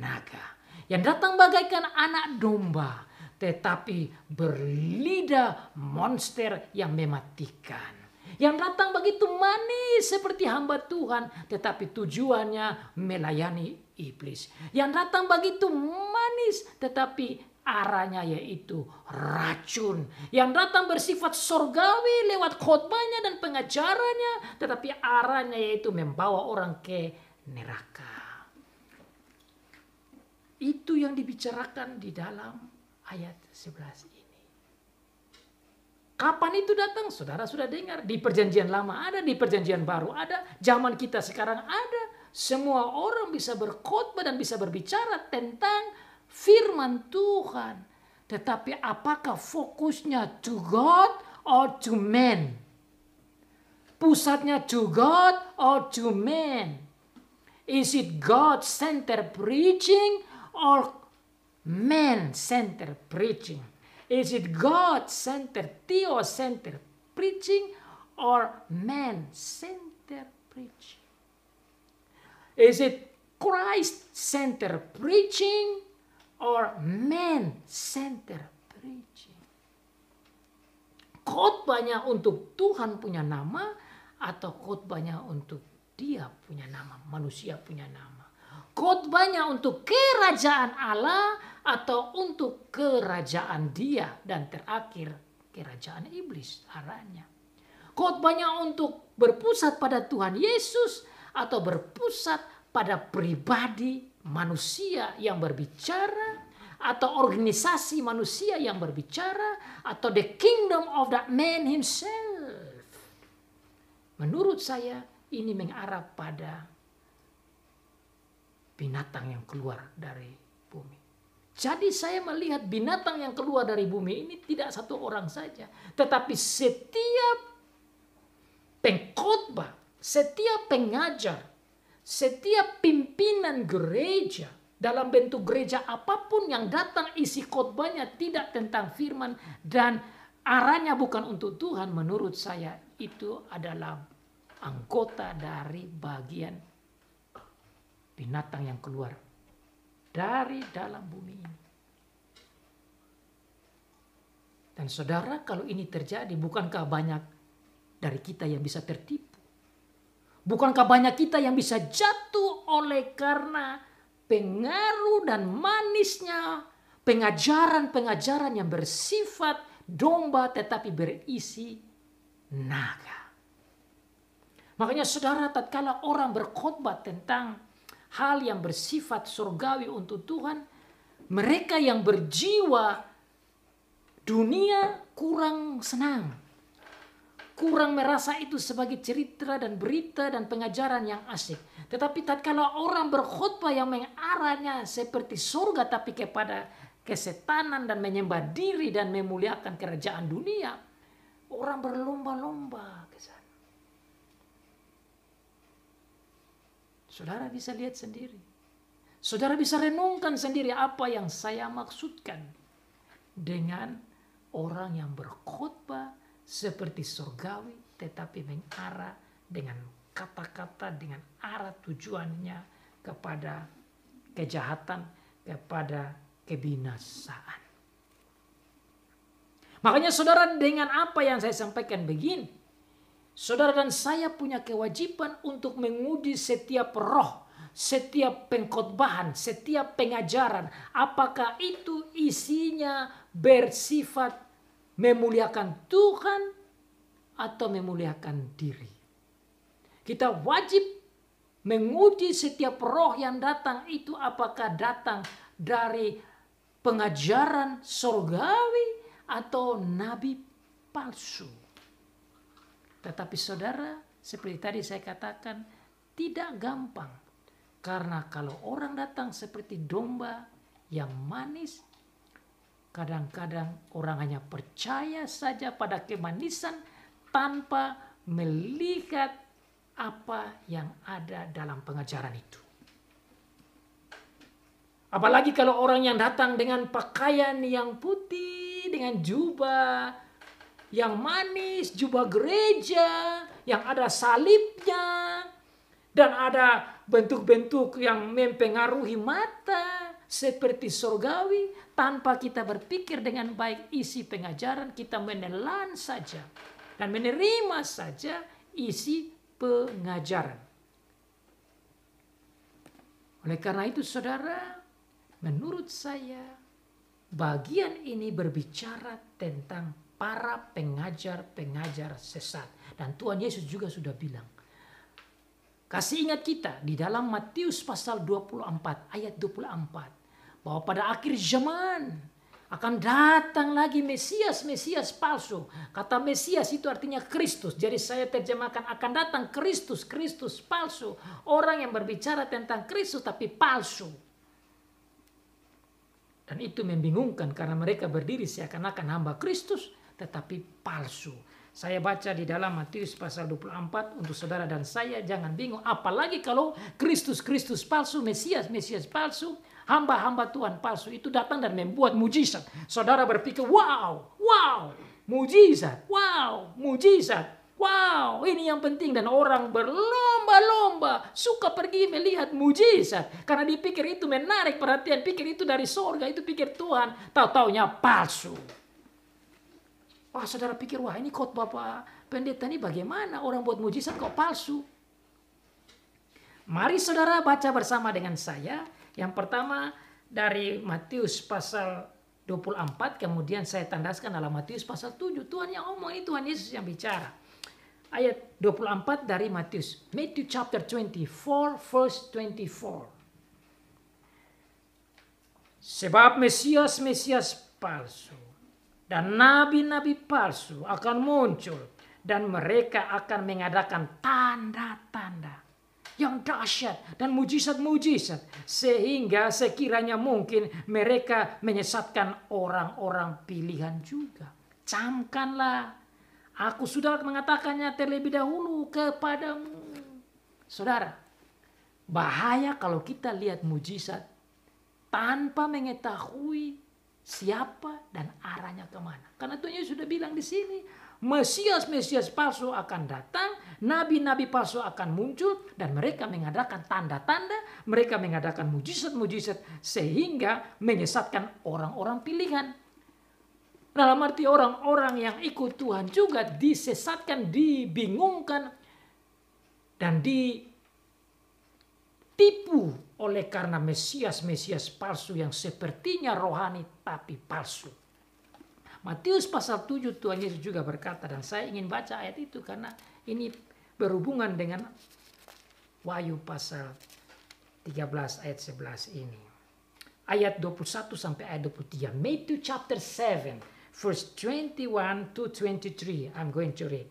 naga. Yang datang bagaikan anak domba tetapi berlidah monster yang mematikan yang datang begitu manis seperti hamba Tuhan, tetapi tujuannya melayani iblis. Yang datang begitu manis, tetapi arahnya yaitu racun yang datang bersifat sorgawi lewat khotbahnya dan pengajarannya tetapi arahnya yaitu membawa orang ke neraka itu yang dibicarakan di dalam ayat 11 ini Kapan itu datang? Saudara sudah dengar. Di perjanjian lama ada, di perjanjian baru ada, zaman kita sekarang ada. Semua orang bisa berkhotbah dan bisa berbicara tentang firman Tuhan. Tetapi apakah fokusnya to God or to man? Pusatnya to God or to man? Is it god center preaching or man center preaching? Is it God-centered, Theo-centered preaching or man-centered preaching? Is it Christ-centered preaching or man-centered preaching? Khotbahnya untuk Tuhan punya nama atau khotbahnya untuk dia punya nama, manusia punya nama khotbahnya untuk kerajaan Allah atau untuk kerajaan dia dan terakhir kerajaan iblis arahnya. Khotbahnya untuk berpusat pada Tuhan Yesus atau berpusat pada pribadi manusia yang berbicara atau organisasi manusia yang berbicara atau the kingdom of that man himself. Menurut saya ini mengarah pada binatang yang keluar dari bumi. Jadi saya melihat binatang yang keluar dari bumi ini tidak satu orang saja. Tetapi setiap pengkhotbah, setiap pengajar, setiap pimpinan gereja, dalam bentuk gereja apapun yang datang isi khotbahnya tidak tentang firman dan arahnya bukan untuk Tuhan menurut saya itu adalah anggota dari bagian binatang yang keluar dari dalam bumi ini. Dan saudara, kalau ini terjadi, bukankah banyak dari kita yang bisa tertipu? Bukankah banyak kita yang bisa jatuh oleh karena pengaruh dan manisnya pengajaran-pengajaran yang bersifat domba tetapi berisi naga. Makanya saudara tatkala orang berkhotbah tentang hal yang bersifat surgawi untuk Tuhan, mereka yang berjiwa dunia kurang senang. Kurang merasa itu sebagai cerita dan berita dan pengajaran yang asik. Tetapi tatkala orang berkhutbah yang mengarahnya seperti surga tapi kepada kesetanan dan menyembah diri dan memuliakan kerajaan dunia, orang berlomba-lomba ke sana. Saudara bisa lihat sendiri. Saudara bisa renungkan sendiri apa yang saya maksudkan dengan orang yang berkhotbah seperti surgawi tetapi mengarah dengan kata-kata dengan arah tujuannya kepada kejahatan, kepada kebinasaan. Makanya saudara dengan apa yang saya sampaikan begini, Saudara dan saya punya kewajiban untuk menguji setiap roh, setiap pengkhotbahan, setiap pengajaran, apakah itu isinya bersifat memuliakan Tuhan atau memuliakan diri. Kita wajib menguji setiap roh yang datang itu apakah datang dari pengajaran surgawi atau nabi palsu. Tetapi saudara, seperti tadi saya katakan, tidak gampang. Karena kalau orang datang seperti domba yang manis, kadang-kadang orang hanya percaya saja pada kemanisan tanpa melihat apa yang ada dalam pengajaran itu. Apalagi kalau orang yang datang dengan pakaian yang putih, dengan jubah, yang manis, jubah gereja, yang ada salibnya, dan ada bentuk-bentuk yang mempengaruhi mata seperti surgawi tanpa kita berpikir dengan baik isi pengajaran kita menelan saja dan menerima saja isi pengajaran. Oleh karena itu saudara, menurut saya bagian ini berbicara tentang para pengajar-pengajar sesat. Dan Tuhan Yesus juga sudah bilang, kasih ingat kita di dalam Matius pasal 24 ayat 24 bahwa pada akhir zaman akan datang lagi Mesias Mesias palsu. Kata Mesias itu artinya Kristus. Jadi saya terjemahkan akan datang Kristus Kristus palsu. Orang yang berbicara tentang Kristus tapi palsu. Dan itu membingungkan karena mereka berdiri seakan-akan hamba Kristus tetapi palsu. Saya baca di dalam Matius pasal 24 untuk saudara dan saya jangan bingung apalagi kalau Kristus Kristus palsu, Mesias Mesias palsu, hamba-hamba Tuhan palsu itu datang dan membuat mujizat. Saudara berpikir, "Wow, wow, mujizat. Wow, mujizat." Wow, ini yang penting dan orang berlomba-lomba suka pergi melihat mujizat karena dipikir itu menarik perhatian, pikir itu dari sorga, itu pikir Tuhan, tahu-taunya palsu. Wah saudara pikir, wah ini khotbah Pak Pendeta ini bagaimana? Orang buat mujizat kok palsu. Mari saudara baca bersama dengan saya. Yang pertama dari Matius pasal 24, kemudian saya tandaskan dalam Matius pasal 7. Tuhan yang omong, itu Tuhan Yesus yang bicara. Ayat 24 dari Matius. Matthew chapter 24, verse 24. Sebab Mesias-Mesias palsu dan nabi-nabi palsu akan muncul dan mereka akan mengadakan tanda-tanda yang dahsyat dan mujizat-mujizat sehingga sekiranya mungkin mereka menyesatkan orang-orang pilihan juga. Camkanlah. Aku sudah mengatakannya terlebih dahulu kepadamu. Saudara, bahaya kalau kita lihat mujizat tanpa mengetahui siapa dan arahnya kemana. Karena Tuhan Yesus sudah bilang di sini, Mesias-Mesias palsu akan datang, nabi-nabi palsu akan muncul, dan mereka mengadakan tanda-tanda, mereka mengadakan mujizat-mujizat, sehingga menyesatkan orang-orang pilihan. Dalam arti orang-orang yang ikut Tuhan juga disesatkan, dibingungkan, dan ditipu oleh karena Mesias-Mesias palsu yang sepertinya rohani tapi palsu. Matius pasal 7 Tuhan Yesus juga berkata dan saya ingin baca ayat itu karena ini berhubungan dengan Wahyu pasal 13 ayat 11 ini. Ayat 21 sampai ayat 23. Matthew chapter 7 verse 21 to 23. I'm going to read.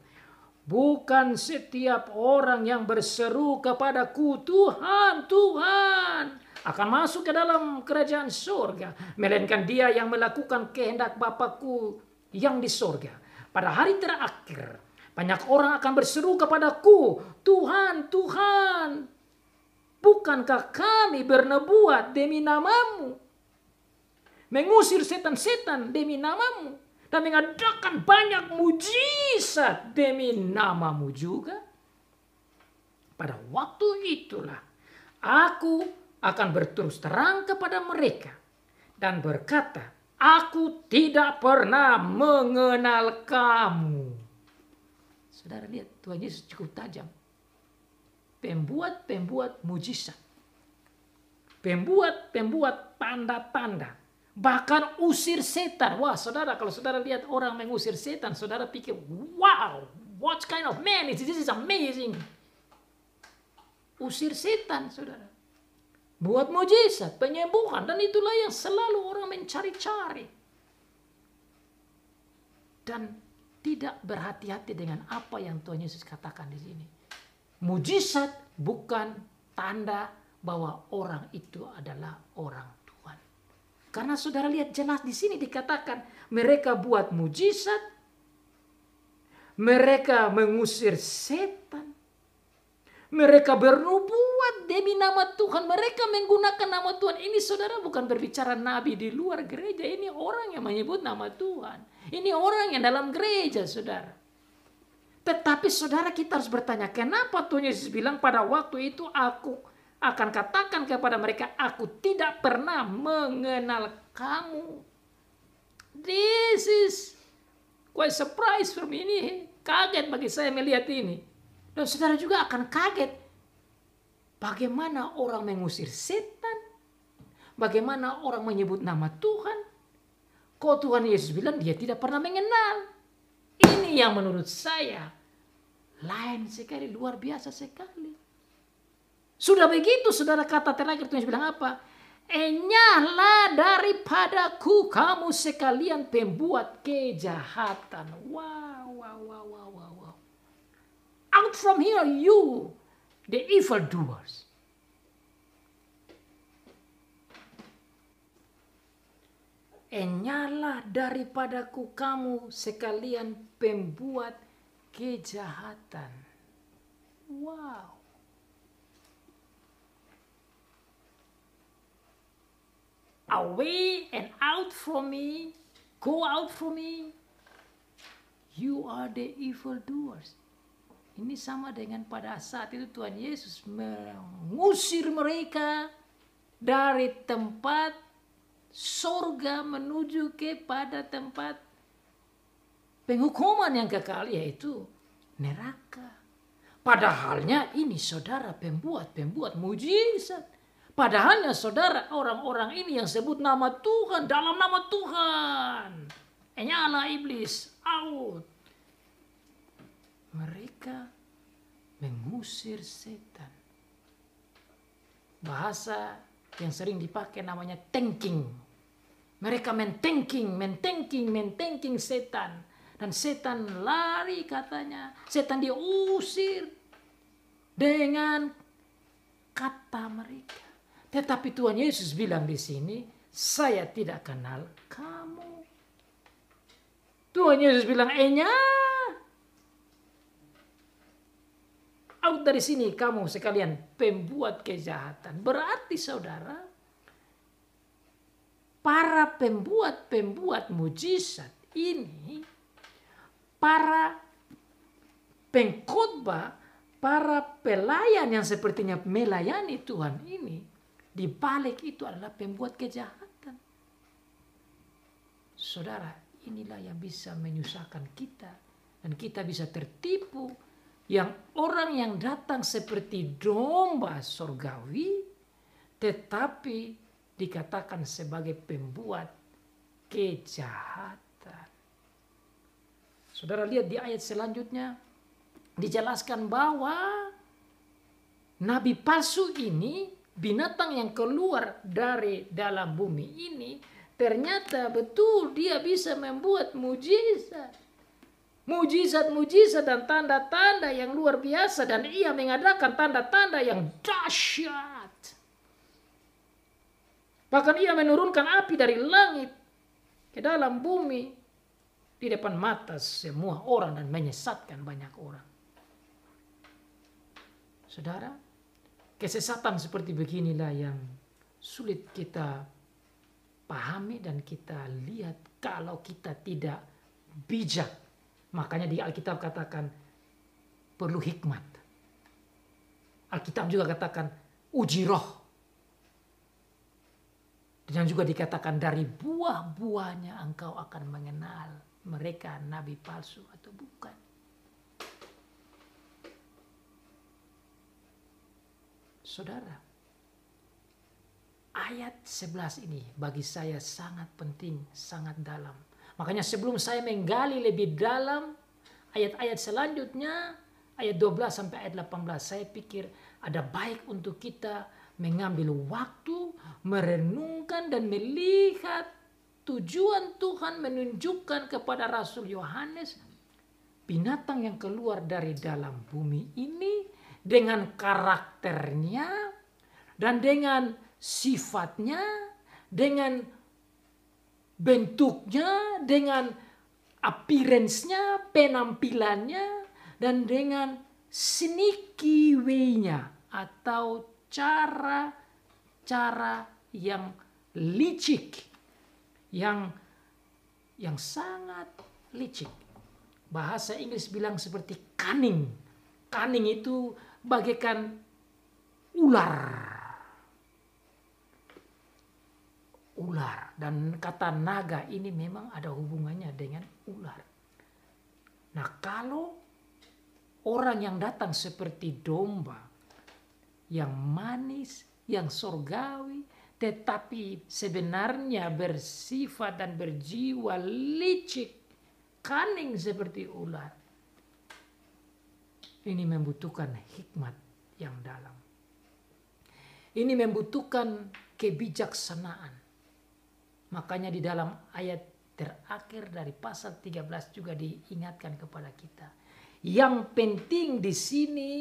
Bukan setiap orang yang berseru kepadaku, Tuhan, Tuhan, akan masuk ke dalam kerajaan surga. Melainkan dia yang melakukan kehendak Bapakku yang di surga. Pada hari terakhir, banyak orang akan berseru kepadaku, Tuhan, Tuhan, bukankah kami bernebuat demi namamu? Mengusir setan-setan demi namamu dan mengadakan banyak mujizat demi namamu juga. Pada waktu itulah aku akan berterus terang kepada mereka dan berkata, Aku tidak pernah mengenal kamu. Saudara lihat, Tuhan Yesus cukup tajam. Pembuat-pembuat mujizat. Pembuat-pembuat tanda-tanda Bahkan usir setan. Wah, saudara, kalau saudara lihat orang mengusir setan, saudara pikir, wow, what kind of man is this? This is amazing. Usir setan, saudara. Buat mujizat, penyembuhan. Dan itulah yang selalu orang mencari-cari. Dan tidak berhati-hati dengan apa yang Tuhan Yesus katakan di sini. Mujizat bukan tanda bahwa orang itu adalah orang karena saudara lihat jelas di sini dikatakan mereka buat mujizat, mereka mengusir setan, mereka bernubuat demi nama Tuhan. Mereka menggunakan nama Tuhan. Ini saudara bukan berbicara nabi di luar gereja. Ini orang yang menyebut nama Tuhan. Ini orang yang dalam gereja saudara. Tetapi saudara kita harus bertanya, kenapa Tuhan Yesus bilang pada waktu itu aku akan katakan kepada mereka, "Aku tidak pernah mengenal kamu." This is quite surprise for me. Ini kaget bagi saya melihat ini. Dan saudara juga akan kaget. Bagaimana orang mengusir setan? Bagaimana orang menyebut nama Tuhan? Kok Tuhan Yesus bilang dia tidak pernah mengenal? Ini yang menurut saya lain sekali, luar biasa sekali. Sudah begitu saudara kata terakhir Tuhan bilang apa? Enyahlah daripadaku kamu sekalian pembuat kejahatan. Wow, wow, wow, wow, wow, wow. Out from here you, the evil doers. Enyalah daripadaku kamu sekalian pembuat kejahatan. Wow. away and out from me, go out from me. You are the evil doers. Ini sama dengan pada saat itu Tuhan Yesus mengusir mereka dari tempat surga menuju kepada tempat penghukuman yang kekal yaitu neraka. Padahalnya ini saudara pembuat-pembuat mujizat Padahalnya saudara orang-orang ini yang sebut nama Tuhan dalam nama Tuhan. Enyala iblis, out. Mereka mengusir setan. Bahasa yang sering dipakai namanya tanking. Mereka mentengking, mentengking, mentengking setan. Dan setan lari katanya. Setan diusir dengan kata mereka. Tetapi Tuhan Yesus bilang di sini, saya tidak kenal kamu. Tuhan Yesus bilang, Enya, out dari sini kamu sekalian pembuat kejahatan. Berarti saudara, para pembuat-pembuat mujizat ini, para pengkhotbah, para pelayan yang sepertinya melayani Tuhan ini, di balik itu adalah pembuat kejahatan. Saudara, inilah yang bisa menyusahkan kita. Dan kita bisa tertipu yang orang yang datang seperti domba sorgawi, tetapi dikatakan sebagai pembuat kejahatan. Saudara lihat di ayat selanjutnya, dijelaskan bahwa nabi palsu ini binatang yang keluar dari dalam bumi ini ternyata betul dia bisa membuat mujizat. Mujizat-mujizat dan tanda-tanda yang luar biasa dan ia mengadakan tanda-tanda yang dahsyat. Bahkan ia menurunkan api dari langit ke dalam bumi di depan mata semua orang dan menyesatkan banyak orang. Saudara, Kesesatan seperti beginilah yang sulit kita pahami dan kita lihat kalau kita tidak bijak. Makanya di Alkitab katakan perlu hikmat. Alkitab juga katakan uji roh. Dan juga dikatakan dari buah-buahnya engkau akan mengenal mereka nabi palsu Saudara, ayat 11 ini bagi saya sangat penting, sangat dalam. Makanya sebelum saya menggali lebih dalam ayat-ayat selanjutnya, ayat 12 sampai ayat 18, saya pikir ada baik untuk kita mengambil waktu, merenungkan dan melihat tujuan Tuhan menunjukkan kepada Rasul Yohanes binatang yang keluar dari dalam bumi ini dengan karakternya, dan dengan sifatnya, dengan bentuknya, dengan appearance-nya, penampilannya, dan dengan sneaky way-nya atau cara-cara yang licik yang yang sangat licik. Bahasa Inggris bilang seperti cunning. Cunning itu bagaikan ular. Ular dan kata naga ini memang ada hubungannya dengan ular. Nah, kalau orang yang datang seperti domba yang manis, yang surgawi, tetapi sebenarnya bersifat dan berjiwa licik, kaning seperti ular ini membutuhkan hikmat yang dalam. Ini membutuhkan kebijaksanaan. Makanya di dalam ayat terakhir dari pasal 13 juga diingatkan kepada kita. Yang penting di sini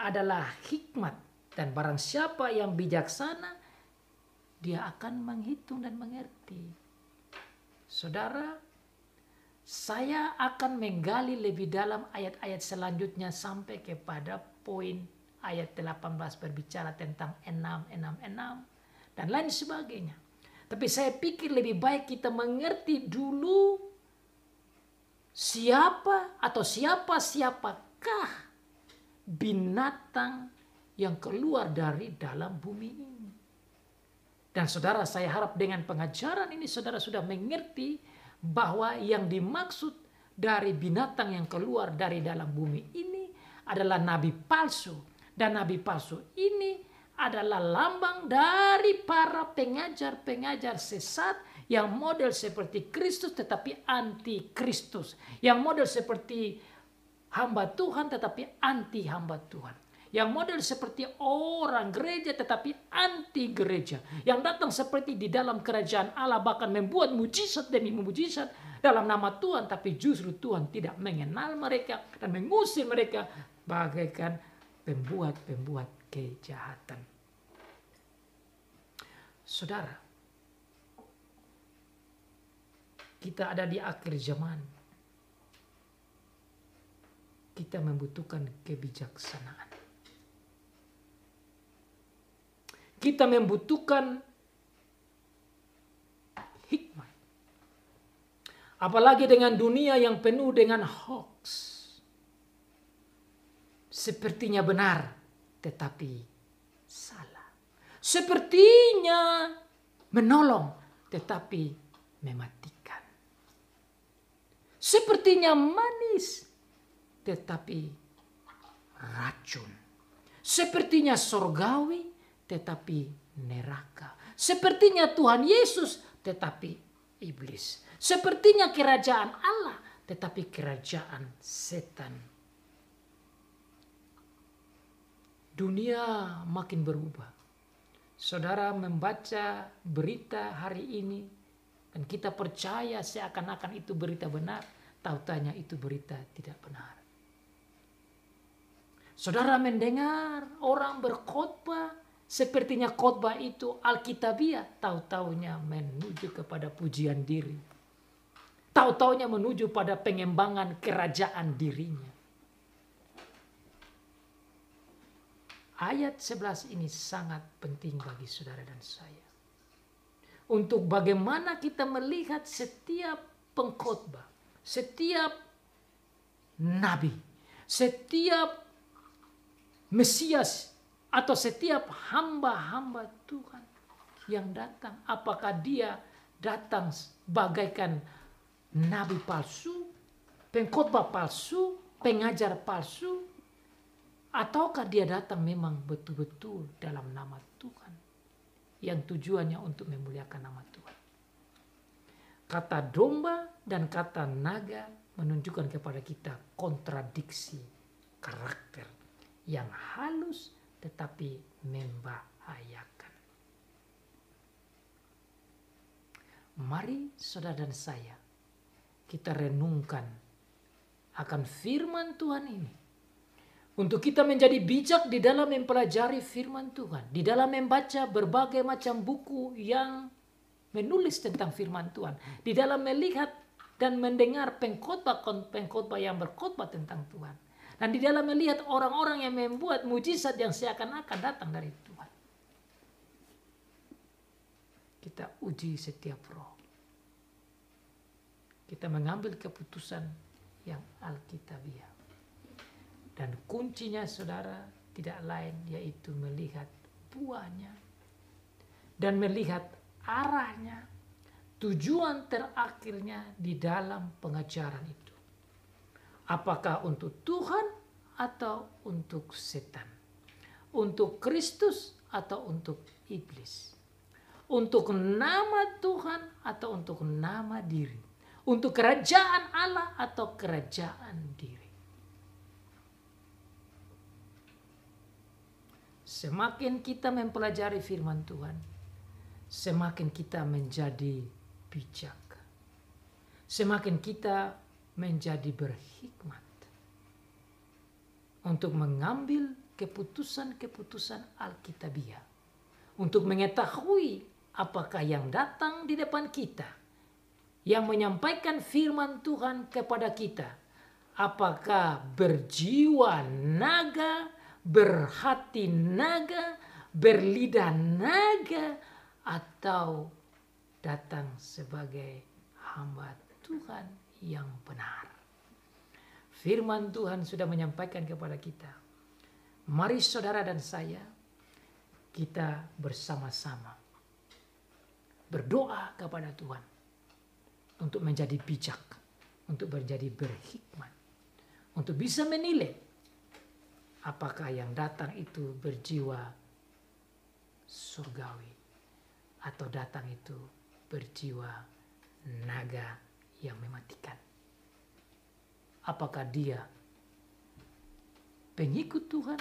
adalah hikmat. Dan barang siapa yang bijaksana, dia akan menghitung dan mengerti. Saudara, saya akan menggali lebih dalam ayat-ayat selanjutnya sampai kepada poin ayat 18 berbicara tentang 666 dan lain sebagainya. Tapi saya pikir lebih baik kita mengerti dulu siapa atau siapa-siapakah binatang yang keluar dari dalam bumi ini. Dan saudara saya harap dengan pengajaran ini saudara sudah mengerti bahwa yang dimaksud dari binatang yang keluar dari dalam bumi ini adalah nabi palsu dan nabi palsu ini adalah lambang dari para pengajar-pengajar sesat yang model seperti Kristus tetapi anti Kristus, yang model seperti hamba Tuhan tetapi anti hamba Tuhan yang model seperti orang gereja tetapi anti gereja yang datang seperti di dalam kerajaan Allah bahkan membuat mujizat demi mujizat dalam nama Tuhan tapi justru Tuhan tidak mengenal mereka dan mengusir mereka bagaikan pembuat-pembuat kejahatan Saudara kita ada di akhir zaman kita membutuhkan kebijaksanaan Kita membutuhkan hikmat, Apalagi dengan dunia yang penuh dengan hoax. Sepertinya benar, tetapi salah. Sepertinya menolong, tetapi mematikan. Sepertinya manis, tetapi racun. Sepertinya sorgawi, tetapi neraka. Sepertinya Tuhan Yesus, tetapi iblis. Sepertinya kerajaan Allah, tetapi kerajaan setan. Dunia makin berubah. Saudara membaca berita hari ini dan kita percaya seakan-akan itu berita benar, Tautannya itu berita tidak benar. Saudara mendengar orang berkhotbah Sepertinya khotbah itu Alkitabiah, tahu-taunya menuju kepada pujian diri. Tahu-taunya menuju pada pengembangan kerajaan dirinya. Ayat 11 ini sangat penting bagi saudara dan saya. Untuk bagaimana kita melihat setiap pengkhotbah, setiap nabi, setiap Mesias atau setiap hamba-hamba Tuhan yang datang, apakah dia datang bagaikan nabi palsu, pengkhotbah palsu, pengajar palsu, ataukah dia datang memang betul-betul dalam nama Tuhan yang tujuannya untuk memuliakan nama Tuhan. Kata domba dan kata naga menunjukkan kepada kita kontradiksi karakter yang halus tetapi membahayakan. Mari saudara dan saya, kita renungkan akan firman Tuhan ini. Untuk kita menjadi bijak di dalam mempelajari firman Tuhan. Di dalam membaca berbagai macam buku yang menulis tentang firman Tuhan. Di dalam melihat dan mendengar pengkhotbah-pengkhotbah yang berkhotbah tentang Tuhan dan di dalam melihat orang-orang yang membuat mujizat yang seakan-akan datang dari Tuhan. Kita uji setiap roh. Kita mengambil keputusan yang alkitabiah. Dan kuncinya saudara tidak lain yaitu melihat buahnya. Dan melihat arahnya, tujuan terakhirnya di dalam pengajaran itu. Apakah untuk Tuhan atau untuk setan? Untuk Kristus atau untuk iblis? Untuk nama Tuhan atau untuk nama diri? Untuk kerajaan Allah atau kerajaan diri? Semakin kita mempelajari firman Tuhan, semakin kita menjadi bijak. Semakin kita menjadi berhikmat untuk mengambil keputusan-keputusan Alkitabiah, untuk mengetahui apakah yang datang di depan kita, yang menyampaikan firman Tuhan kepada kita, apakah berjiwa naga, berhati naga, berlidah naga, atau datang sebagai hamba Tuhan yang benar. Firman Tuhan sudah menyampaikan kepada kita, mari saudara dan saya, kita bersama-sama berdoa kepada Tuhan untuk menjadi bijak, untuk menjadi berhikmat, untuk bisa menilai apakah yang datang itu berjiwa surgawi atau datang itu berjiwa naga yang mematikan. Apakah dia pengikut Tuhan,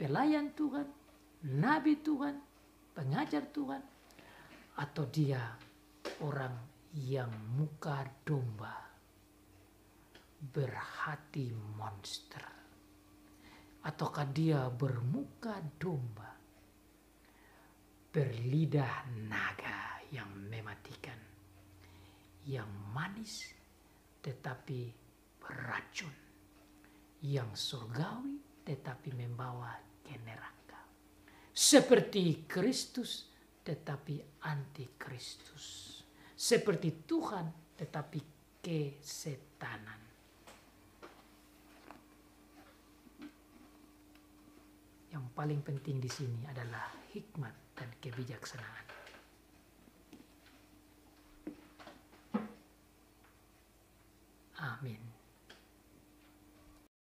pelayan Tuhan, nabi Tuhan, pengajar Tuhan, atau dia orang yang muka domba, berhati monster, ataukah dia bermuka domba, berlidah naga yang mematikan? yang manis tetapi beracun, yang surgawi tetapi membawa ke neraka. Seperti Kristus tetapi anti Kristus. Seperti Tuhan tetapi kesetanan. Yang paling penting di sini adalah hikmat dan kebijaksanaan. 阿弥。